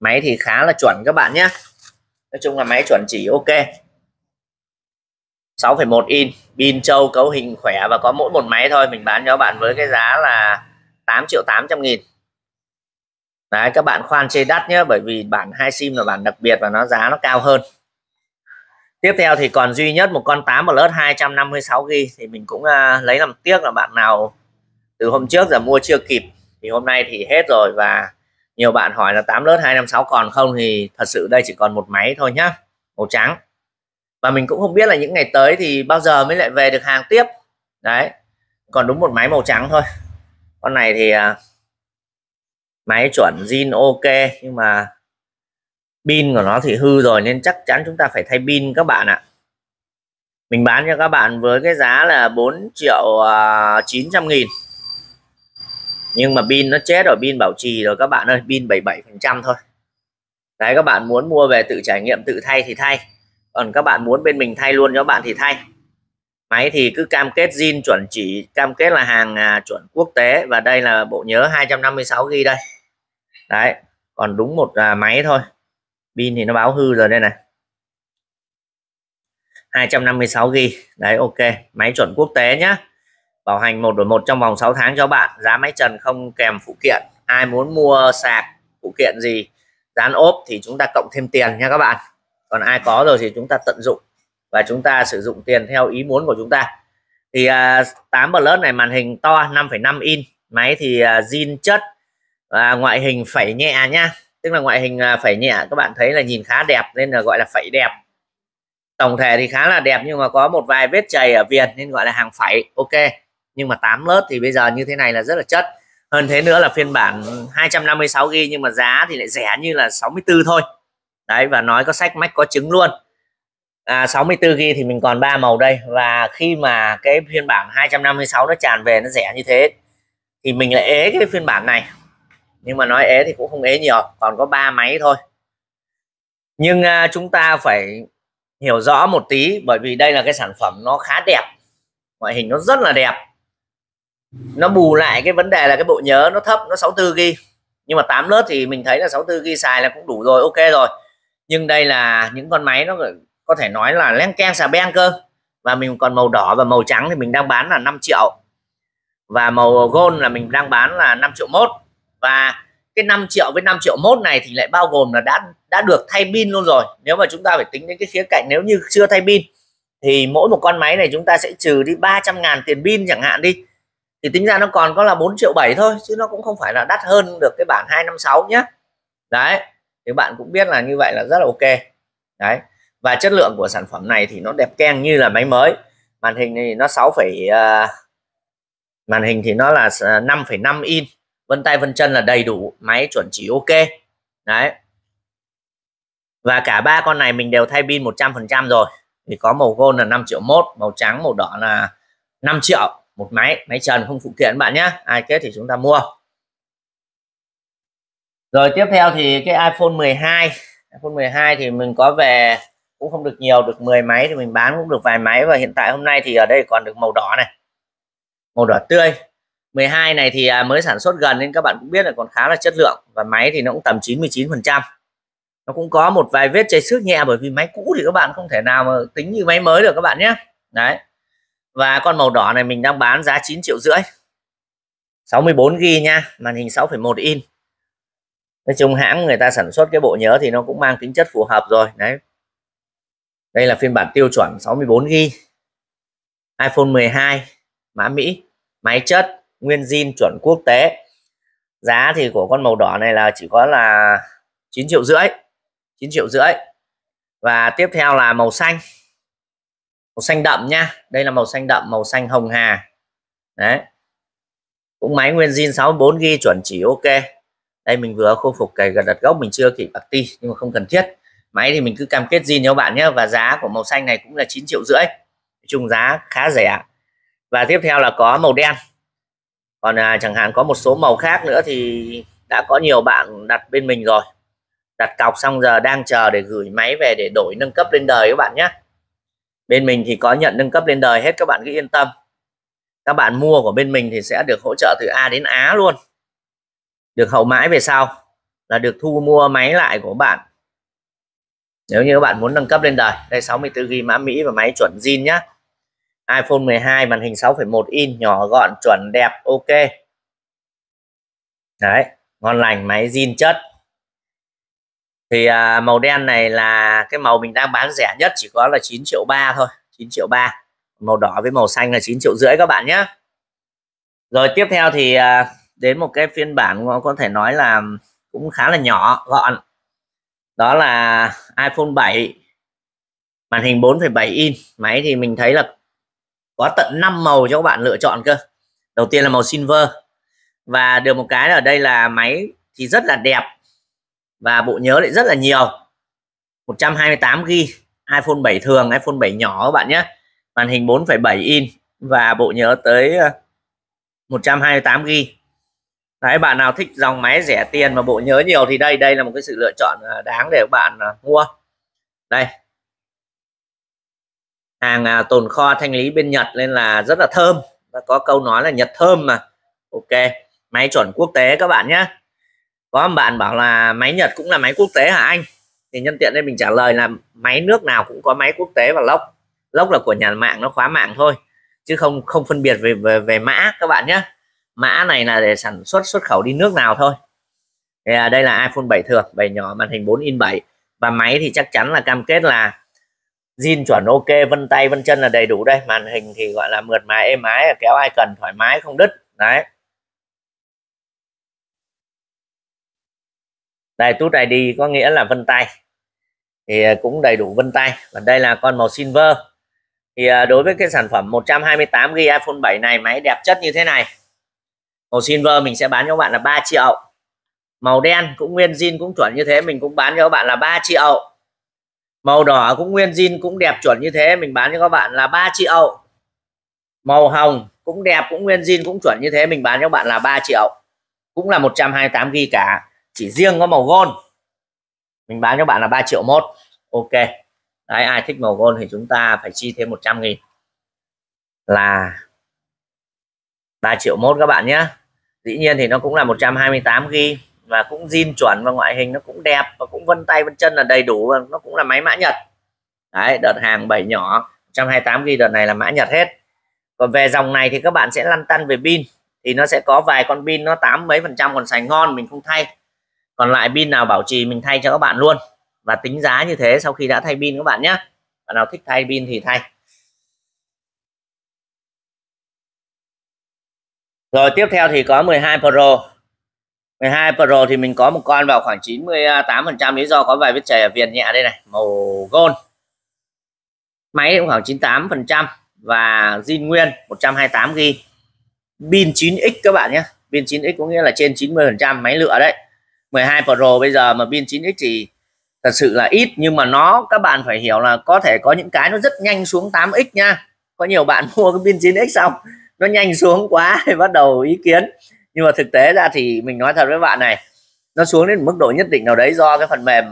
máy thì khá là chuẩn các bạn nhé nói chung là máy chuẩn chỉ ok 6,1 in pin châu cấu hình khỏe và có mỗi một máy thôi mình bán cho bạn với cái giá là 8 triệu 800 nghìn Đấy, các bạn khoan chê đắt nhé bởi vì bản hai sim là bản đặc biệt và nó giá nó cao hơn tiếp theo thì còn duy nhất một con 8 plus 256GB thì mình cũng uh, lấy làm tiếc là bạn nào từ hôm trước giờ mua chưa kịp thì hôm nay thì hết rồi và nhiều bạn hỏi là 8 lớp 256 còn không thì thật sự đây chỉ còn một máy thôi nhá màu trắng và mình cũng không biết là những ngày tới thì bao giờ mới lại về được hàng tiếp đấy còn đúng một máy màu trắng thôi con này thì uh, máy chuẩn zin ok nhưng mà pin của nó thì hư rồi nên chắc chắn chúng ta phải thay pin các bạn ạ mình bán cho các bạn với cái giá là 4 triệu uh, à, 900 nghìn nhưng mà pin nó chết rồi pin bảo trì rồi các bạn ơi pin 77 thôi đấy các bạn muốn mua về tự trải nghiệm tự thay thì thay còn các bạn muốn bên mình thay luôn cho bạn thì thay máy thì cứ cam kết zin chuẩn chỉ cam kết là hàng à, chuẩn quốc tế và đây là bộ nhớ 256 gb đây đấy còn đúng một à, máy thôi pin thì nó báo hư rồi đây này 256 gb đấy ok máy chuẩn quốc tế nhá bảo hành một đổi một trong vòng 6 tháng cho bạn giá máy trần không kèm phụ kiện ai muốn mua sạc phụ kiện gì dán ốp thì chúng ta cộng thêm tiền nha các bạn còn ai có rồi thì chúng ta tận dụng và chúng ta sử dụng tiền theo ý muốn của chúng ta thì uh, à, 8 Plus này màn hình to 5,5 in máy thì uh, chất và ngoại hình phẩy nhẹ nhá tức là ngoại hình uh, phẩy nhẹ các bạn thấy là nhìn khá đẹp nên là gọi là phẩy đẹp tổng thể thì khá là đẹp nhưng mà có một vài vết chày ở viền nên gọi là hàng phẩy ok nhưng mà 8 lớp thì bây giờ như thế này là rất là chất hơn thế nữa là phiên bản 256 g nhưng mà giá thì lại rẻ như là 64 thôi đấy và nói có sách mách có trứng luôn à, 64 g thì mình còn ba màu đây và khi mà cái phiên bản 256 nó tràn về nó rẻ như thế thì mình lại ế cái phiên bản này nhưng mà nói ế thì cũng không ế nhiều còn có ba máy thôi nhưng à, chúng ta phải hiểu rõ một tí bởi vì đây là cái sản phẩm nó khá đẹp ngoại hình nó rất là đẹp nó bù lại cái vấn đề là cái bộ nhớ nó thấp nó 64 gb nhưng mà 8 lớp thì mình thấy là 64 gb xài là cũng đủ rồi ok rồi nhưng đây là những con máy nó có thể nói là len ken xà beng cơ và mình còn màu đỏ và màu trắng thì mình đang bán là 5 triệu và màu gold là mình đang bán là 5 triệu mốt và cái 5 triệu với 5 triệu mốt này thì lại bao gồm là đã đã được thay pin luôn rồi nếu mà chúng ta phải tính đến cái khía cạnh nếu như chưa thay pin thì mỗi một con máy này chúng ta sẽ trừ đi 300 ngàn tiền pin chẳng hạn đi thì tính ra nó còn có là 4 triệu 7 thôi chứ nó cũng không phải là đắt hơn được cái bản 256 nhé đấy thì bạn cũng biết là như vậy là rất là ok đấy và chất lượng của sản phẩm này thì nó đẹp keng như là máy mới màn hình thì nó 6, uh, à, màn hình thì nó là 5,5 à, in vân tay vân chân là đầy đủ máy chuẩn chỉ ok đấy và cả ba con này mình đều thay pin 100% rồi thì có màu gold là 5 triệu mốt màu trắng màu đỏ là 5 triệu một máy máy trần không phụ kiện bạn nhé ai kết thì chúng ta mua rồi tiếp theo thì cái iPhone 12 iPhone 12 thì mình có về cũng không được nhiều được 10 máy thì mình bán cũng được vài máy và hiện tại hôm nay thì ở đây còn được màu đỏ này màu đỏ tươi 12 này thì à, mới sản xuất gần nên các bạn cũng biết là còn khá là chất lượng và máy thì nó cũng tầm 99 phần trăm nó cũng có một vài vết cháy xước nhẹ bởi vì máy cũ thì các bạn không thể nào mà tính như máy mới được các bạn nhé đấy và con màu đỏ này mình đang bán giá 9 triệu rưỡi 64 g nha màn hình 6,1 in nói chung hãng người ta sản xuất cái bộ nhớ thì nó cũng mang tính chất phù hợp rồi đấy đây là phiên bản tiêu chuẩn 64 g iPhone 12 mã Mỹ máy chất nguyên zin chuẩn quốc tế giá thì của con màu đỏ này là chỉ có là 9 triệu rưỡi 9 triệu rưỡi và tiếp theo là màu xanh màu xanh đậm nhá, đây là màu xanh đậm màu xanh hồng hà đấy cũng máy nguyên zin 64 ghi chuẩn chỉ ok đây mình vừa khôi phục cái gật đặt gốc mình chưa kịp bạc ti nhưng mà không cần thiết máy thì mình cứ cam kết zin nhau bạn nhé và giá của màu xanh này cũng là 9 triệu rưỡi chung giá khá rẻ và tiếp theo là có màu đen còn à, chẳng hạn có một số màu khác nữa thì đã có nhiều bạn đặt bên mình rồi đặt cọc xong giờ đang chờ để gửi máy về để đổi nâng cấp lên đời các bạn nhé bên mình thì có nhận nâng cấp lên đời hết các bạn cứ yên tâm các bạn mua của bên mình thì sẽ được hỗ trợ từ A đến Á luôn được hậu mãi về sau là được thu mua máy lại của bạn nếu như các bạn muốn nâng cấp lên đời đây 64GB mã Mỹ và máy chuẩn zin nhá iPhone 12 màn hình 6.1 in nhỏ gọn chuẩn đẹp ok đấy ngon lành máy zin chất thì à, màu đen này là cái màu mình đang bán rẻ nhất chỉ có là 9 triệu ba thôi 9 triệu ba màu đỏ với màu xanh là 9 triệu rưỡi các bạn nhé rồi tiếp theo thì à, đến một cái phiên bản có thể nói là cũng khá là nhỏ gọn đó là iPhone 7 màn hình 4,7 in máy thì mình thấy là có tận 5 màu cho các bạn lựa chọn cơ đầu tiên là màu silver và được một cái ở đây là máy thì rất là đẹp và bộ nhớ lại rất là nhiều 128 GB iPhone 7 thường iPhone 7 nhỏ các bạn nhé màn hình 4,7 in và bộ nhớ tới 128 ờ, GB Đấy, bạn nào thích dòng máy rẻ tiền mà bộ nhớ nhiều thì đây đây là một cái sự lựa chọn ờ, đáng để các bạn ờ, mua đây hàng à, tồn kho thanh lý bên Nhật nên là rất là thơm có câu nói là Nhật thơm mà ok máy chuẩn quốc tế các bạn nhé có một bạn bảo là máy Nhật cũng là máy quốc tế hả anh thì nhân tiện đây mình trả lời là máy nước nào cũng có máy quốc tế và lốc lốc là của nhà mạng nó khóa mạng thôi chứ không không phân biệt về về, về mã các bạn nhé mã này là để sản xuất xuất khẩu đi nước nào thôi thì à, đây là iPhone 7 thường 7 nhỏ màn hình 4 in 7 và máy thì chắc chắn là cam kết là zin chuẩn ok vân tay vân chân là đầy đủ đây màn hình thì gọi là mượt mà êm ái kéo ai cần thoải mái không đứt đấy đây tút ID có nghĩa là vân tay thì à, cũng đầy đủ vân tay và đây là con màu silver thì à, đối với cái sản phẩm 128 GB iPhone 7 này máy đẹp chất như thế này màu silver mình sẽ bán cho các bạn là 3 triệu màu đen cũng nguyên zin cũng chuẩn như thế mình cũng bán cho các bạn là 3 triệu màu đỏ cũng nguyên zin cũng đẹp chuẩn như thế mình bán cho các bạn là 3 triệu màu hồng cũng đẹp cũng nguyên zin cũng chuẩn như thế mình bán cho các bạn là 3 triệu cũng là 128 GB cả chỉ riêng có màu gold mình bán cho bạn là 3 triệu một ok đấy ai thích màu gold thì chúng ta phải chi thêm 100 nghìn là 3 triệu mốt các bạn nhé dĩ nhiên thì nó cũng là 128 g và cũng zin chuẩn và ngoại hình nó cũng đẹp và cũng vân tay vân chân là đầy đủ và nó cũng là máy mã Nhật đấy đợt hàng 7 nhỏ 128 g đợt này là mã Nhật hết còn về dòng này thì các bạn sẽ lăn tăn về pin thì nó sẽ có vài con pin nó tám mấy phần trăm còn xài ngon mình không thay còn lại pin nào bảo trì mình thay cho các bạn luôn và tính giá như thế sau khi đã thay pin các bạn nhé bạn nào thích thay pin thì thay rồi tiếp theo thì có 12 Pro 12 Pro thì mình có một con vào khoảng 98% lý do có vài vết chảy ở viền nhẹ đây này màu gold máy cũng khoảng 98% và zin nguyên 128 g pin 9x các bạn nhé pin 9x có nghĩa là trên 90% máy lựa đấy 12 Pro bây giờ mà pin 9X thì thật sự là ít nhưng mà nó các bạn phải hiểu là có thể có những cái nó rất nhanh xuống 8X nha có nhiều bạn mua cái pin 9X xong nó nhanh xuống quá thì bắt đầu ý kiến nhưng mà thực tế ra thì mình nói thật với bạn này nó xuống đến mức độ nhất định nào đấy do cái phần mềm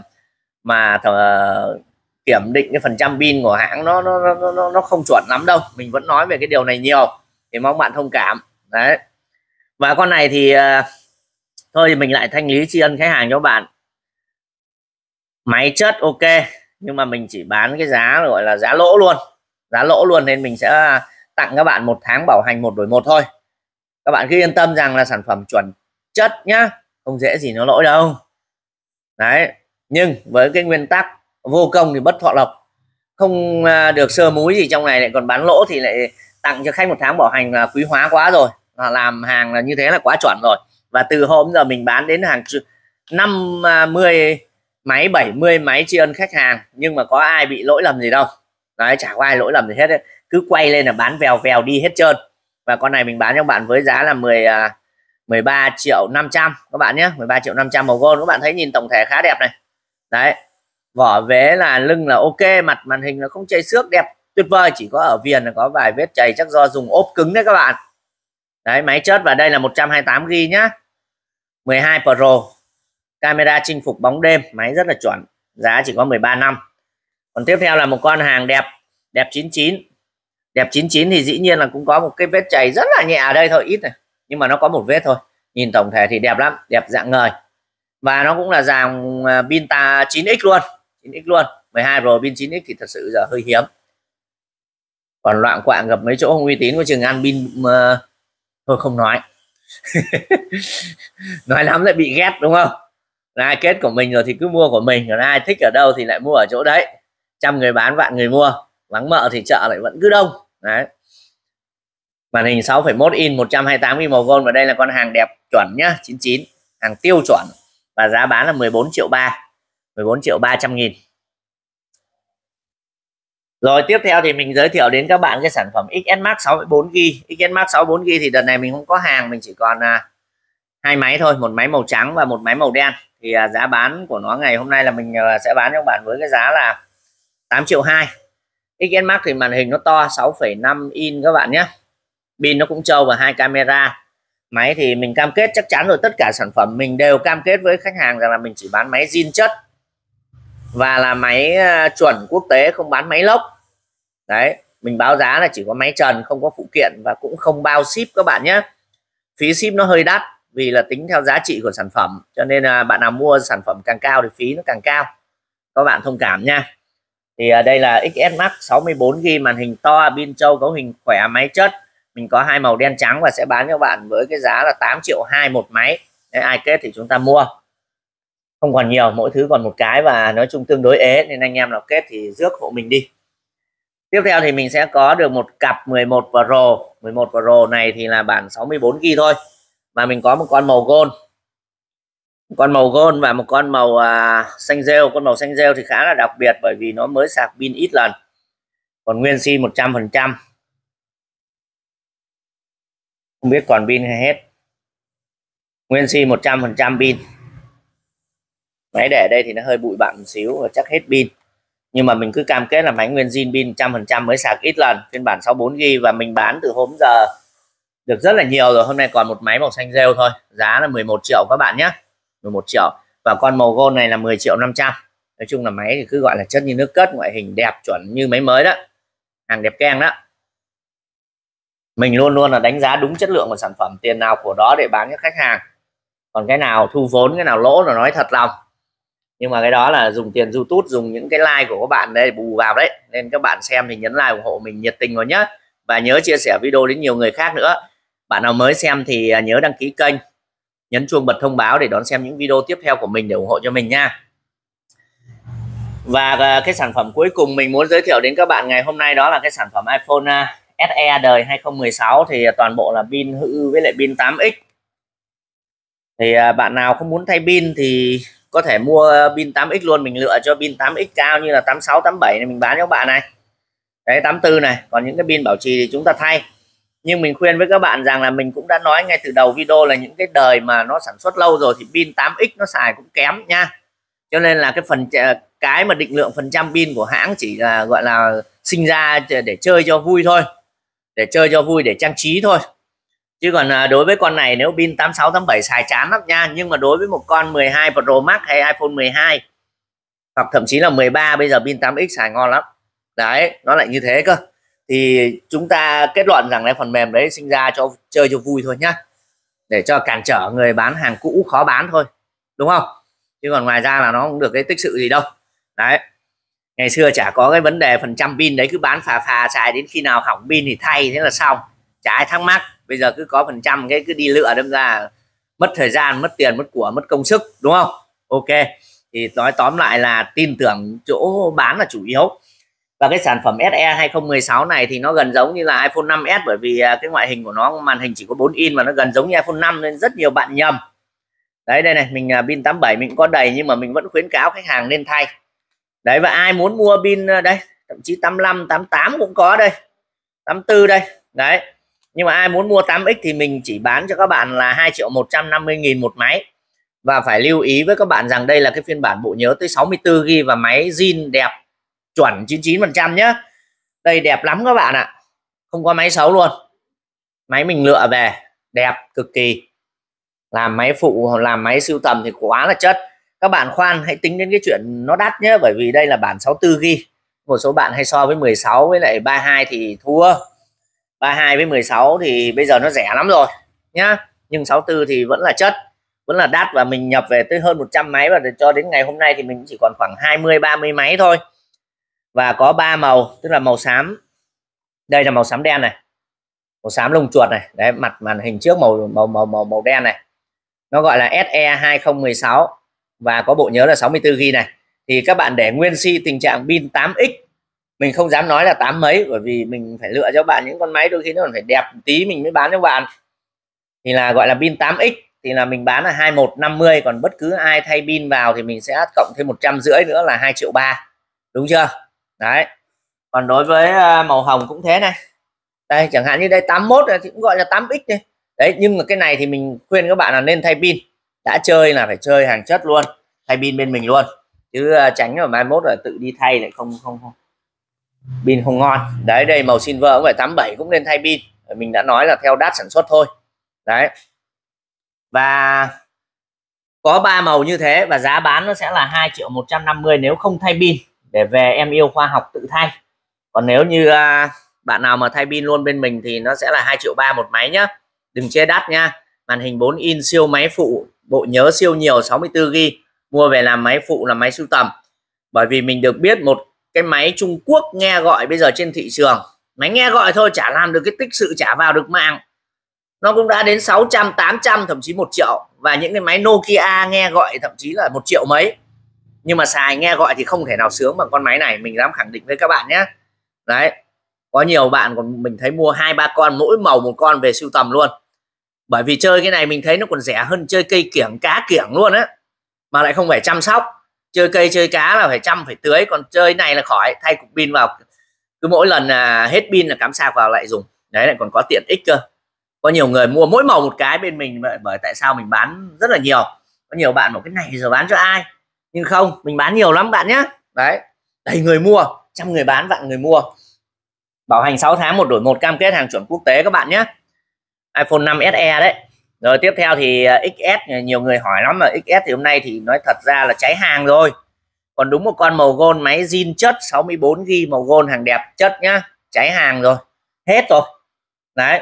mà thờ, kiểm định cái phần trăm pin của hãng nó nó, nó nó nó không chuẩn lắm đâu mình vẫn nói về cái điều này nhiều thì mong bạn thông cảm đấy và con này thì uh, thôi thì mình lại thanh lý tri ân khách hàng cho bạn máy chất ok nhưng mà mình chỉ bán cái giá gọi là giá lỗ luôn giá lỗ luôn nên mình sẽ tặng các bạn một tháng bảo hành một đổi một thôi các bạn cứ yên tâm rằng là sản phẩm chuẩn chất nhá không dễ gì nó lỗi đâu đấy nhưng với cái nguyên tắc vô công thì bất thọ lộc không à, được sơ múi gì trong này lại còn bán lỗ thì lại tặng cho khách một tháng bảo hành là quý hóa quá rồi làm hàng là như thế là quá chuẩn rồi và từ hôm giờ mình bán đến hàng 50 à, máy 70 máy tri ân khách hàng nhưng mà có ai bị lỗi lầm gì đâu đấy chả có ai lỗi lầm gì hết đấy. cứ quay lên là bán vèo vèo đi hết trơn và con này mình bán cho bạn với giá là 10 13 à, triệu 500 các bạn nhé 13 triệu 500 màu gold các bạn thấy nhìn tổng thể khá đẹp này đấy vỏ vế là lưng là ok mặt màn hình là không chảy xước đẹp tuyệt vời chỉ có ở viền là có vài vết chảy chắc do dùng ốp cứng đấy các bạn đấy máy chớt và đây là 128 g nhá 12 Pro camera chinh phục bóng đêm máy rất là chuẩn giá chỉ có 13 năm còn tiếp theo là một con hàng đẹp đẹp 99 đẹp 99 thì dĩ nhiên là cũng có một cái vết chảy rất là nhẹ ở đây thôi ít này nhưng mà nó có một vết thôi nhìn tổng thể thì đẹp lắm đẹp dạng ngời và nó cũng là dàn pin ta 9x luôn 9x luôn 12 Pro pin 9x thì thật sự giờ hơi hiếm còn loạn quạng gặp mấy chỗ không uy tín có trường ăn pin uh, à, thôi không nói nói lắm lại bị ghét đúng không là ai kết của mình rồi thì cứ mua của mình còn ai thích ở đâu thì lại mua ở chỗ đấy trăm người bán vạn người mua vắng mợ thì chợ lại vẫn cứ đông đấy màn hình 6,1 in 128 ghi màu gold và đây là con hàng đẹp chuẩn nhá 99 hàng tiêu chuẩn và giá bán là 14 triệu 3 14 triệu 300 nghìn rồi tiếp theo thì mình giới thiệu đến các bạn cái sản phẩm XS Max 64GB XS Max 64GB thì đợt này mình không có hàng mình chỉ còn à, hai máy thôi một máy màu trắng và một máy màu đen thì à, giá bán của nó ngày hôm nay là mình à, sẽ bán cho các bạn với cái giá là 8 triệu 2 XS Max thì màn hình nó to 6,5 in các bạn nhé pin nó cũng trâu và hai camera máy thì mình cam kết chắc chắn rồi tất cả sản phẩm mình đều cam kết với khách hàng rằng là mình chỉ bán máy zin chất và là máy chuẩn quốc tế không bán máy lốc đấy mình báo giá là chỉ có máy trần không có phụ kiện và cũng không bao ship các bạn nhé phí ship nó hơi đắt vì là tính theo giá trị của sản phẩm cho nên là bạn nào mua sản phẩm càng cao thì phí nó càng cao các bạn thông cảm nha thì à, đây là XS Max 64 g màn hình to pin trâu cấu hình khỏe máy chất mình có hai màu đen trắng và sẽ bán cho bạn với cái giá là 8 triệu hai một máy Đấy, ai kết thì chúng ta mua không còn nhiều mỗi thứ còn một cái và nói chung tương đối ế nên anh em nào kết thì rước hộ mình đi tiếp theo thì mình sẽ có được một cặp 11 Pro 11 Pro này thì là bản 64 g thôi mà mình có một con màu gold một con màu gold và một con màu à, xanh rêu con màu xanh rêu thì khá là đặc biệt bởi vì nó mới sạc pin ít lần còn nguyên sim 100 phần trăm không biết còn pin hay hết nguyên si 100 phần trăm pin máy để đây thì nó hơi bụi bặm xíu và chắc hết pin nhưng mà mình cứ cam kết là máy nguyên zin pin 100% mới sạc ít lần phiên bản 64 g và mình bán từ hôm giờ được rất là nhiều rồi hôm nay còn một máy màu xanh rêu thôi giá là 11 triệu các bạn nhé 11 triệu và con màu gold này là 10 triệu 500 nói chung là máy thì cứ gọi là chất như nước cất ngoại hình đẹp chuẩn như máy mới đó hàng đẹp keng đó mình luôn luôn là đánh giá đúng chất lượng của sản phẩm tiền nào của đó để bán cho khách hàng còn cái nào thu vốn cái nào lỗ là nói thật lòng nhưng mà cái đó là dùng tiền youtube dùng những cái like của các bạn đây bù vào đấy nên các bạn xem thì nhấn like ủng hộ mình nhiệt tình vào nhé và nhớ chia sẻ video đến nhiều người khác nữa bạn nào mới xem thì à, nhớ đăng ký kênh nhấn chuông bật thông báo để đón xem những video tiếp theo của mình để ủng hộ cho mình nha và à, cái sản phẩm cuối cùng mình muốn giới thiệu đến các bạn ngày hôm nay đó là cái sản phẩm iPhone à, SE đời 2016 thì toàn bộ là pin hư với lại pin 8X thì bạn nào không muốn thay pin thì có thể mua pin 8x luôn mình lựa cho pin 8x cao như là 86 87 này mình bán cho các bạn này đấy 84 này còn những cái pin bảo trì thì chúng ta thay nhưng mình khuyên với các bạn rằng là mình cũng đã nói ngay từ đầu video là những cái đời mà nó sản xuất lâu rồi thì pin 8x nó xài cũng kém nha cho nên là cái phần cái mà định lượng phần trăm pin của hãng chỉ là gọi là sinh ra để chơi cho vui thôi để chơi cho vui để trang trí thôi chứ còn à, đối với con này nếu pin 86 87 xài chán lắm nha nhưng mà đối với một con 12 Pro Max hay iPhone 12 hoặc thậm chí là 13 bây giờ pin 8X xài ngon lắm đấy nó lại như thế cơ thì chúng ta kết luận rằng cái phần mềm đấy sinh ra cho chơi cho vui thôi nhá để cho cản trở người bán hàng cũ khó bán thôi đúng không chứ còn ngoài ra là nó cũng được cái tích sự gì đâu đấy ngày xưa chả có cái vấn đề phần trăm pin đấy cứ bán phà phà xài đến khi nào hỏng pin thì thay thế là xong chả ai thắc mắc bây giờ cứ có phần trăm cái cứ đi lựa đâm ra mất thời gian mất tiền mất của mất công sức đúng không ok thì nói tóm lại là tin tưởng chỗ bán là chủ yếu và cái sản phẩm SE 2016 này thì nó gần giống như là iPhone 5s bởi vì à, cái ngoại hình của nó màn hình chỉ có 4 in và nó gần giống như iPhone 5 nên rất nhiều bạn nhầm đấy đây này mình à, pin 87 mình cũng có đầy nhưng mà mình vẫn khuyến cáo khách hàng nên thay đấy và ai muốn mua pin à, đây thậm chí 85 88 cũng có đây 84 đây đấy nhưng mà ai muốn mua 8x thì mình chỉ bán cho các bạn là 2 triệu 150 nghìn một máy và phải lưu ý với các bạn rằng đây là cái phiên bản bộ nhớ tới 64 gb và máy zin đẹp chuẩn 99% nhé đây đẹp lắm các bạn ạ không có máy xấu luôn máy mình lựa về đẹp cực kỳ làm máy phụ làm máy sưu tầm thì quá là chất các bạn khoan hãy tính đến cái chuyện nó đắt nhé bởi vì đây là bản 64 gb một số bạn hay so với 16 với lại 32 thì thua 32 với 16 thì bây giờ nó rẻ lắm rồi nhá nhưng 64 thì vẫn là chất vẫn là đắt và mình nhập về tới hơn 100 máy và cho đến ngày hôm nay thì mình chỉ còn khoảng 20 30 máy thôi và có ba màu tức là màu xám đây là màu xám đen này màu xám lông chuột này đấy mặt màn hình trước màu màu màu màu màu đen này nó gọi là SE 2016 và có bộ nhớ là 64 GB này thì các bạn để nguyên si tình trạng pin 8x mình không dám nói là tám mấy bởi vì mình phải lựa cho bạn những con máy đôi khi nó còn phải đẹp tí mình mới bán cho bạn thì là gọi là pin 8x thì là mình bán là 2150 còn bất cứ ai thay pin vào thì mình sẽ cộng thêm một trăm rưỡi nữa là hai triệu ba đúng chưa đấy còn đối với ờ, màu hồng cũng thế này đây chẳng hạn như đây 81 thì cũng gọi là 8x này đấy nhưng mà cái này thì mình khuyên các bạn là nên thay pin đã chơi là phải chơi hàng chất luôn thay pin bên mình luôn chứ ờ, tránh ở mai mốt là tự đi thay lại không không không pin không ngon đấy đây màu silver cũng phải 87 cũng nên thay pin mình đã nói là theo đát sản xuất thôi đấy và có ba màu như thế và giá bán nó sẽ là 2 triệu 150 nếu không thay pin để về em yêu khoa học tự thay còn nếu như uh, bạn nào mà thay pin luôn bên mình thì nó sẽ là 2 triệu ba một máy nhá đừng chê đắt nha màn hình 4 in siêu máy phụ bộ nhớ siêu nhiều 64 g mua về làm máy phụ là máy sưu tầm bởi vì mình được biết một cái máy Trung Quốc nghe gọi bây giờ trên thị trường máy nghe gọi thôi chả làm được cái tích sự trả vào được mạng nó cũng đã đến 600 800 thậm chí một triệu và những cái máy Nokia nghe gọi thậm chí là một triệu mấy nhưng mà xài nghe gọi thì không thể nào sướng bằng con máy này mình dám khẳng định với các bạn nhé đấy có nhiều bạn còn mình thấy mua hai ba con mỗi màu một con về sưu tầm luôn bởi vì chơi cái này mình thấy nó còn rẻ hơn chơi cây kiểng cá kiểng luôn á mà lại không phải chăm sóc chơi cây chơi cá là phải chăm phải tưới còn chơi này là khỏi thay cục pin vào cứ mỗi lần là hết pin là cắm sạc vào lại dùng đấy lại còn có tiện ích cơ có nhiều người mua mỗi màu một cái bên mình bởi tại sao mình bán rất là nhiều có nhiều bạn bảo cái này giờ bán cho ai nhưng không mình bán nhiều lắm bạn nhé đấy đầy người mua trăm người bán vạn người mua bảo hành 6 tháng một đổi một cam kết hàng chuẩn quốc tế các bạn nhé iPhone 5 SE đấy rồi tiếp theo thì à, XS à, nhiều người hỏi lắm mà XS thì hôm nay thì nói thật ra là cháy hàng rồi còn đúng một con màu gold máy zin chất 64 g màu gold hàng đẹp chất nhá cháy hàng rồi hết rồi đấy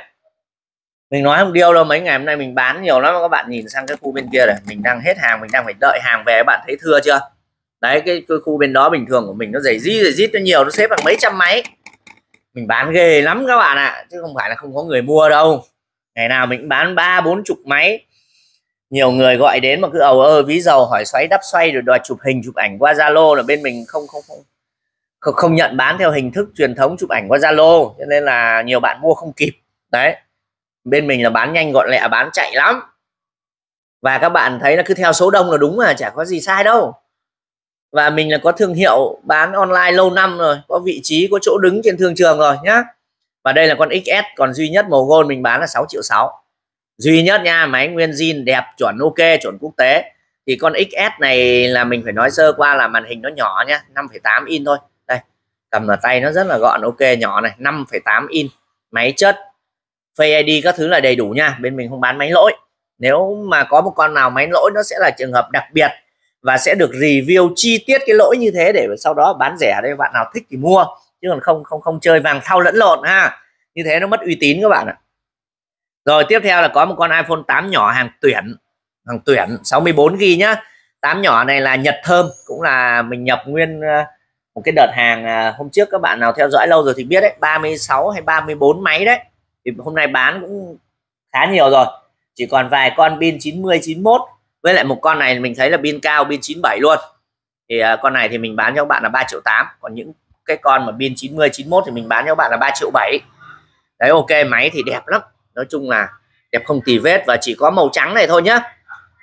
mình nói không điêu đâu mấy ngày hôm nay mình bán nhiều lắm các bạn nhìn sang cái khu bên kia này mình đang hết hàng mình đang phải đợi hàng về các bạn thấy thưa chưa đấy cái, cái khu bên đó bình thường của mình nó dày di dày dít nó nhiều nó xếp bằng mấy trăm máy mình bán ghê lắm các bạn ạ à. chứ không phải là không có người mua đâu ngày nào mình bán ba bốn chục máy nhiều người gọi đến mà cứ ầu ơ ví dầu hỏi xoáy đắp xoay rồi đòi chụp hình chụp ảnh qua zalo là bên mình không không không không, nhận bán theo hình thức truyền thống chụp ảnh qua zalo cho nên là nhiều bạn mua không kịp đấy bên mình là bán nhanh gọn lẹ bán chạy lắm và các bạn thấy là cứ theo số đông là đúng mà chả có gì sai đâu và mình là có thương hiệu bán online lâu năm rồi có vị trí có chỗ đứng trên thương trường rồi nhá và đây là con XS còn duy nhất màu gold mình bán là 6 triệu 6 duy nhất nha máy nguyên zin đẹp chuẩn ok chuẩn quốc tế thì con XS này là mình phải nói sơ qua là màn hình nó nhỏ nhá 5,8 in thôi đây cầm ở tay nó rất là gọn ok nhỏ này 5,8 in máy chất Face ID các thứ là đầy đủ nha bên mình không bán máy lỗi nếu mà có một con nào máy lỗi nó sẽ là trường hợp đặc biệt và sẽ được review chi tiết cái lỗi như thế để sau đó bán rẻ đây bạn nào thích thì mua chứ còn không không không chơi vàng thau lẫn lộn ha như thế nó mất uy tín các bạn ạ rồi tiếp theo là có một con iPhone 8 nhỏ hàng tuyển hàng tuyển 64 g nhá 8 nhỏ này là Nhật Thơm cũng là mình nhập nguyên ờ, một cái đợt hàng ờ, hôm trước các bạn nào theo dõi lâu rồi thì biết đấy 36 hay 34 máy đấy thì hôm nay bán cũng khá nhiều rồi chỉ còn vài con pin 90 91 với lại một con này mình thấy là pin cao pin 97 luôn thì ờ, con này thì mình bán cho các bạn là 3 triệu 8 còn những cái con mà pin 90 91 thì mình bán cho bạn là 3 triệu 7 đấy ok máy thì đẹp lắm nói chung là đẹp không tì vết và chỉ có màu trắng này thôi nhá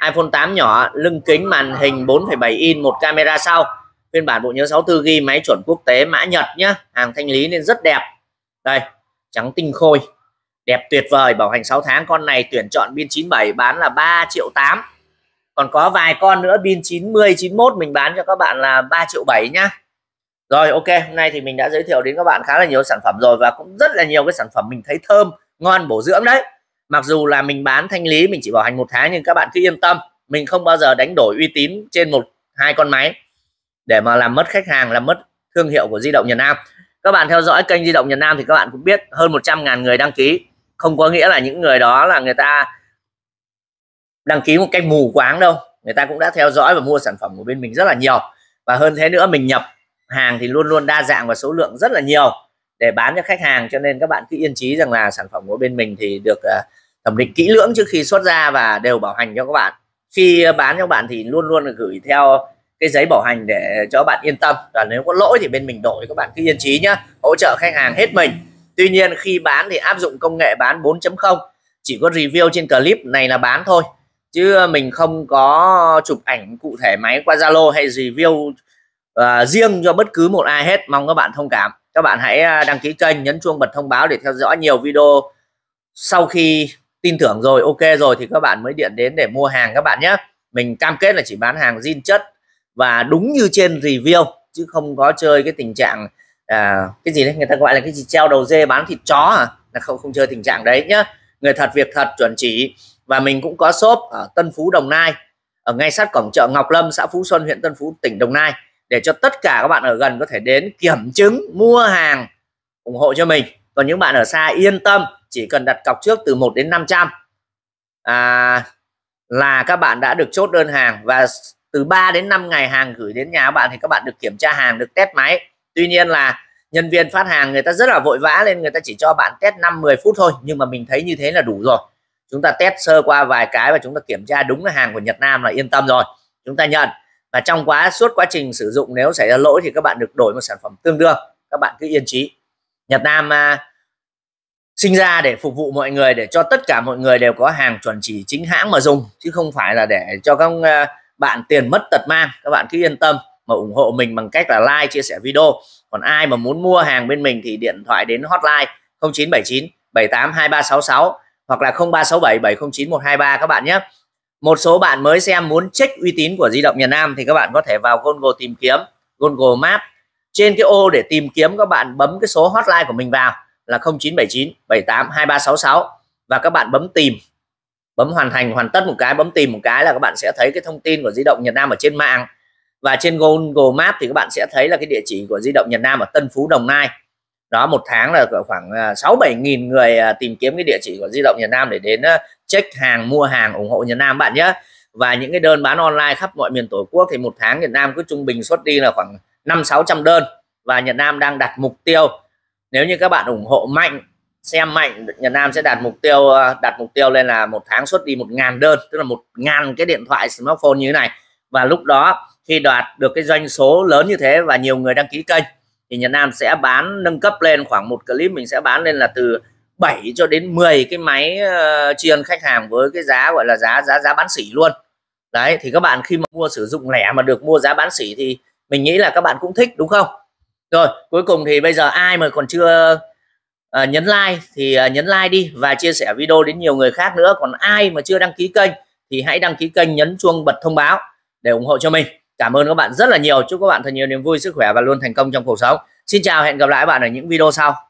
iPhone 8 nhỏ lưng kính màn hình 4,7 in một camera sau phiên bản bộ nhớ 64 ghi máy chuẩn quốc tế mã Nhật nhá hàng thanh lý nên rất đẹp đây trắng tinh khôi đẹp tuyệt vời bảo hành 6 tháng con này tuyển chọn pin 97 bán là 3 triệu 8 còn có vài con nữa pin 90 91 mình bán cho các bạn là 3 triệu 7 nhá rồi ok hôm nay thì mình đã giới thiệu đến các bạn khá là nhiều sản phẩm rồi và cũng rất là nhiều cái sản phẩm mình thấy thơm ngon bổ dưỡng đấy mặc dù là mình bán thanh lý mình chỉ bảo hành một tháng nhưng các bạn cứ yên tâm mình không bao giờ đánh đổi uy tín trên một hai con máy để mà làm mất khách hàng làm mất thương hiệu của di động Nhật Nam các bạn theo dõi kênh di động Nhật Nam thì các bạn cũng biết hơn 100.000 người đăng ký không có nghĩa là những người đó là người ta đăng ký một cách mù quáng đâu người ta cũng đã theo dõi và mua sản phẩm của bên mình rất là nhiều và hơn thế nữa mình nhập hàng thì luôn luôn đa dạng và số lượng rất là nhiều để bán cho khách hàng cho nên các bạn cứ yên trí rằng là sản phẩm của bên mình thì được ờ, thẩm định kỹ lưỡng trước khi xuất ra và đều bảo hành cho các bạn khi ờ, bán cho bạn thì luôn luôn được gửi theo cái giấy bảo hành để cho bạn yên tâm và nếu có lỗi thì bên mình đổi các bạn cứ yên trí nhá hỗ trợ khách hàng hết mình tuy nhiên khi bán thì áp dụng công nghệ bán 4.0 chỉ có review trên clip này là bán thôi chứ mình không có chụp ảnh cụ thể máy qua Zalo hay review à, riêng cho bất cứ một ai hết mong các bạn thông cảm các bạn hãy à, đăng ký kênh nhấn chuông bật thông báo để theo dõi nhiều video sau khi tin tưởng rồi ok rồi thì các bạn mới điện đến để mua hàng các bạn nhé mình cam kết là chỉ bán hàng zin chất và đúng như trên review chứ không có chơi cái tình trạng à, cái gì đấy người ta gọi là cái gì treo đầu dê bán thịt chó à là không không chơi tình trạng đấy nhá người thật việc thật chuẩn chỉ và mình cũng có shop ở Tân Phú Đồng Nai ở ngay sát cổng chợ Ngọc Lâm xã Phú Xuân huyện Tân Phú tỉnh Đồng Nai để cho tất cả các bạn ở gần có thể đến kiểm chứng mua hàng ủng hộ cho mình còn những bạn ở xa yên tâm chỉ cần đặt cọc trước từ 1 đến 500 à, là các bạn đã được chốt đơn hàng và từ 3 đến 5 ngày hàng gửi đến nhà các bạn thì các bạn được kiểm tra hàng được test máy tuy nhiên là nhân viên phát hàng người ta rất là vội vã lên người ta chỉ cho bạn test 5 10 phút thôi nhưng mà mình thấy như thế là đủ rồi chúng ta test sơ qua vài cái và chúng ta kiểm tra đúng là hàng của Nhật Nam là yên tâm rồi chúng ta nhận và trong quá suốt quá trình sử dụng nếu xảy ra lỗi thì các bạn được đổi một sản phẩm tương đương các bạn cứ yên trí Nhật Nam à, sinh ra để phục vụ mọi người để cho tất cả mọi người đều có hàng chuẩn chỉ chính hãng mà dùng chứ không phải là để cho các à, bạn tiền mất tật mang các bạn cứ yên tâm mà ủng hộ mình bằng cách là like chia sẻ video còn ai mà muốn mua hàng bên mình thì điện thoại đến hotline 0979 782366 hoặc là 0367 709 123 các bạn nhé một số bạn mới xem muốn check uy tín của di động Nhật Nam thì các bạn có thể vào Google tìm kiếm Google Maps trên cái ô để tìm kiếm các bạn bấm cái số hotline của mình vào là 0979 78 2366 và các bạn bấm tìm bấm hoàn thành hoàn tất một cái bấm tìm một cái là các bạn sẽ thấy cái thông tin của di động Việt Nam ở trên mạng và trên Google Maps thì các bạn sẽ thấy là cái địa chỉ của di động Việt Nam ở Tân Phú Đồng Nai đó một tháng là khoảng 6 à, 7 nghìn người à, tìm kiếm cái địa chỉ của di động Việt Nam để đến à, check hàng mua hàng ủng hộ Nhật Nam bạn nhé và những cái đơn bán online khắp mọi miền tổ quốc thì một tháng Việt Nam cứ trung bình xuất đi là khoảng 5 600 đơn và Nhật Nam đang đặt mục tiêu nếu như các bạn ủng hộ mạnh xem mạnh Nhật Nam sẽ đạt mục tiêu ờ, đặt mục tiêu lên là một tháng xuất đi 1.000 đơn tức là 1.000 cái điện thoại smartphone như thế này và lúc đó khi đạt được cái doanh số lớn như thế và nhiều người đăng ký kênh thì Nhật Nam sẽ bán nâng cấp lên khoảng một clip mình sẽ bán lên là từ 7 cho đến 10 cái máy uh, tri ân khách hàng với cái giá gọi là giá giá giá bán sỉ luôn đấy thì các bạn khi mà mua sử dụng lẻ mà được mua giá bán sỉ thì mình nghĩ là các bạn cũng thích đúng không rồi cuối cùng thì bây giờ ai mà còn chưa uh, nhấn like thì uh, nhấn like đi và chia sẻ video đến nhiều người khác nữa còn ai mà chưa đăng ký kênh thì hãy đăng ký kênh nhấn chuông bật thông báo để ủng hộ cho mình cảm ơn các bạn rất là nhiều chúc các bạn thật nhiều niềm vui sức khỏe và luôn thành công trong cuộc sống xin chào hẹn gặp lại các bạn ở những video sau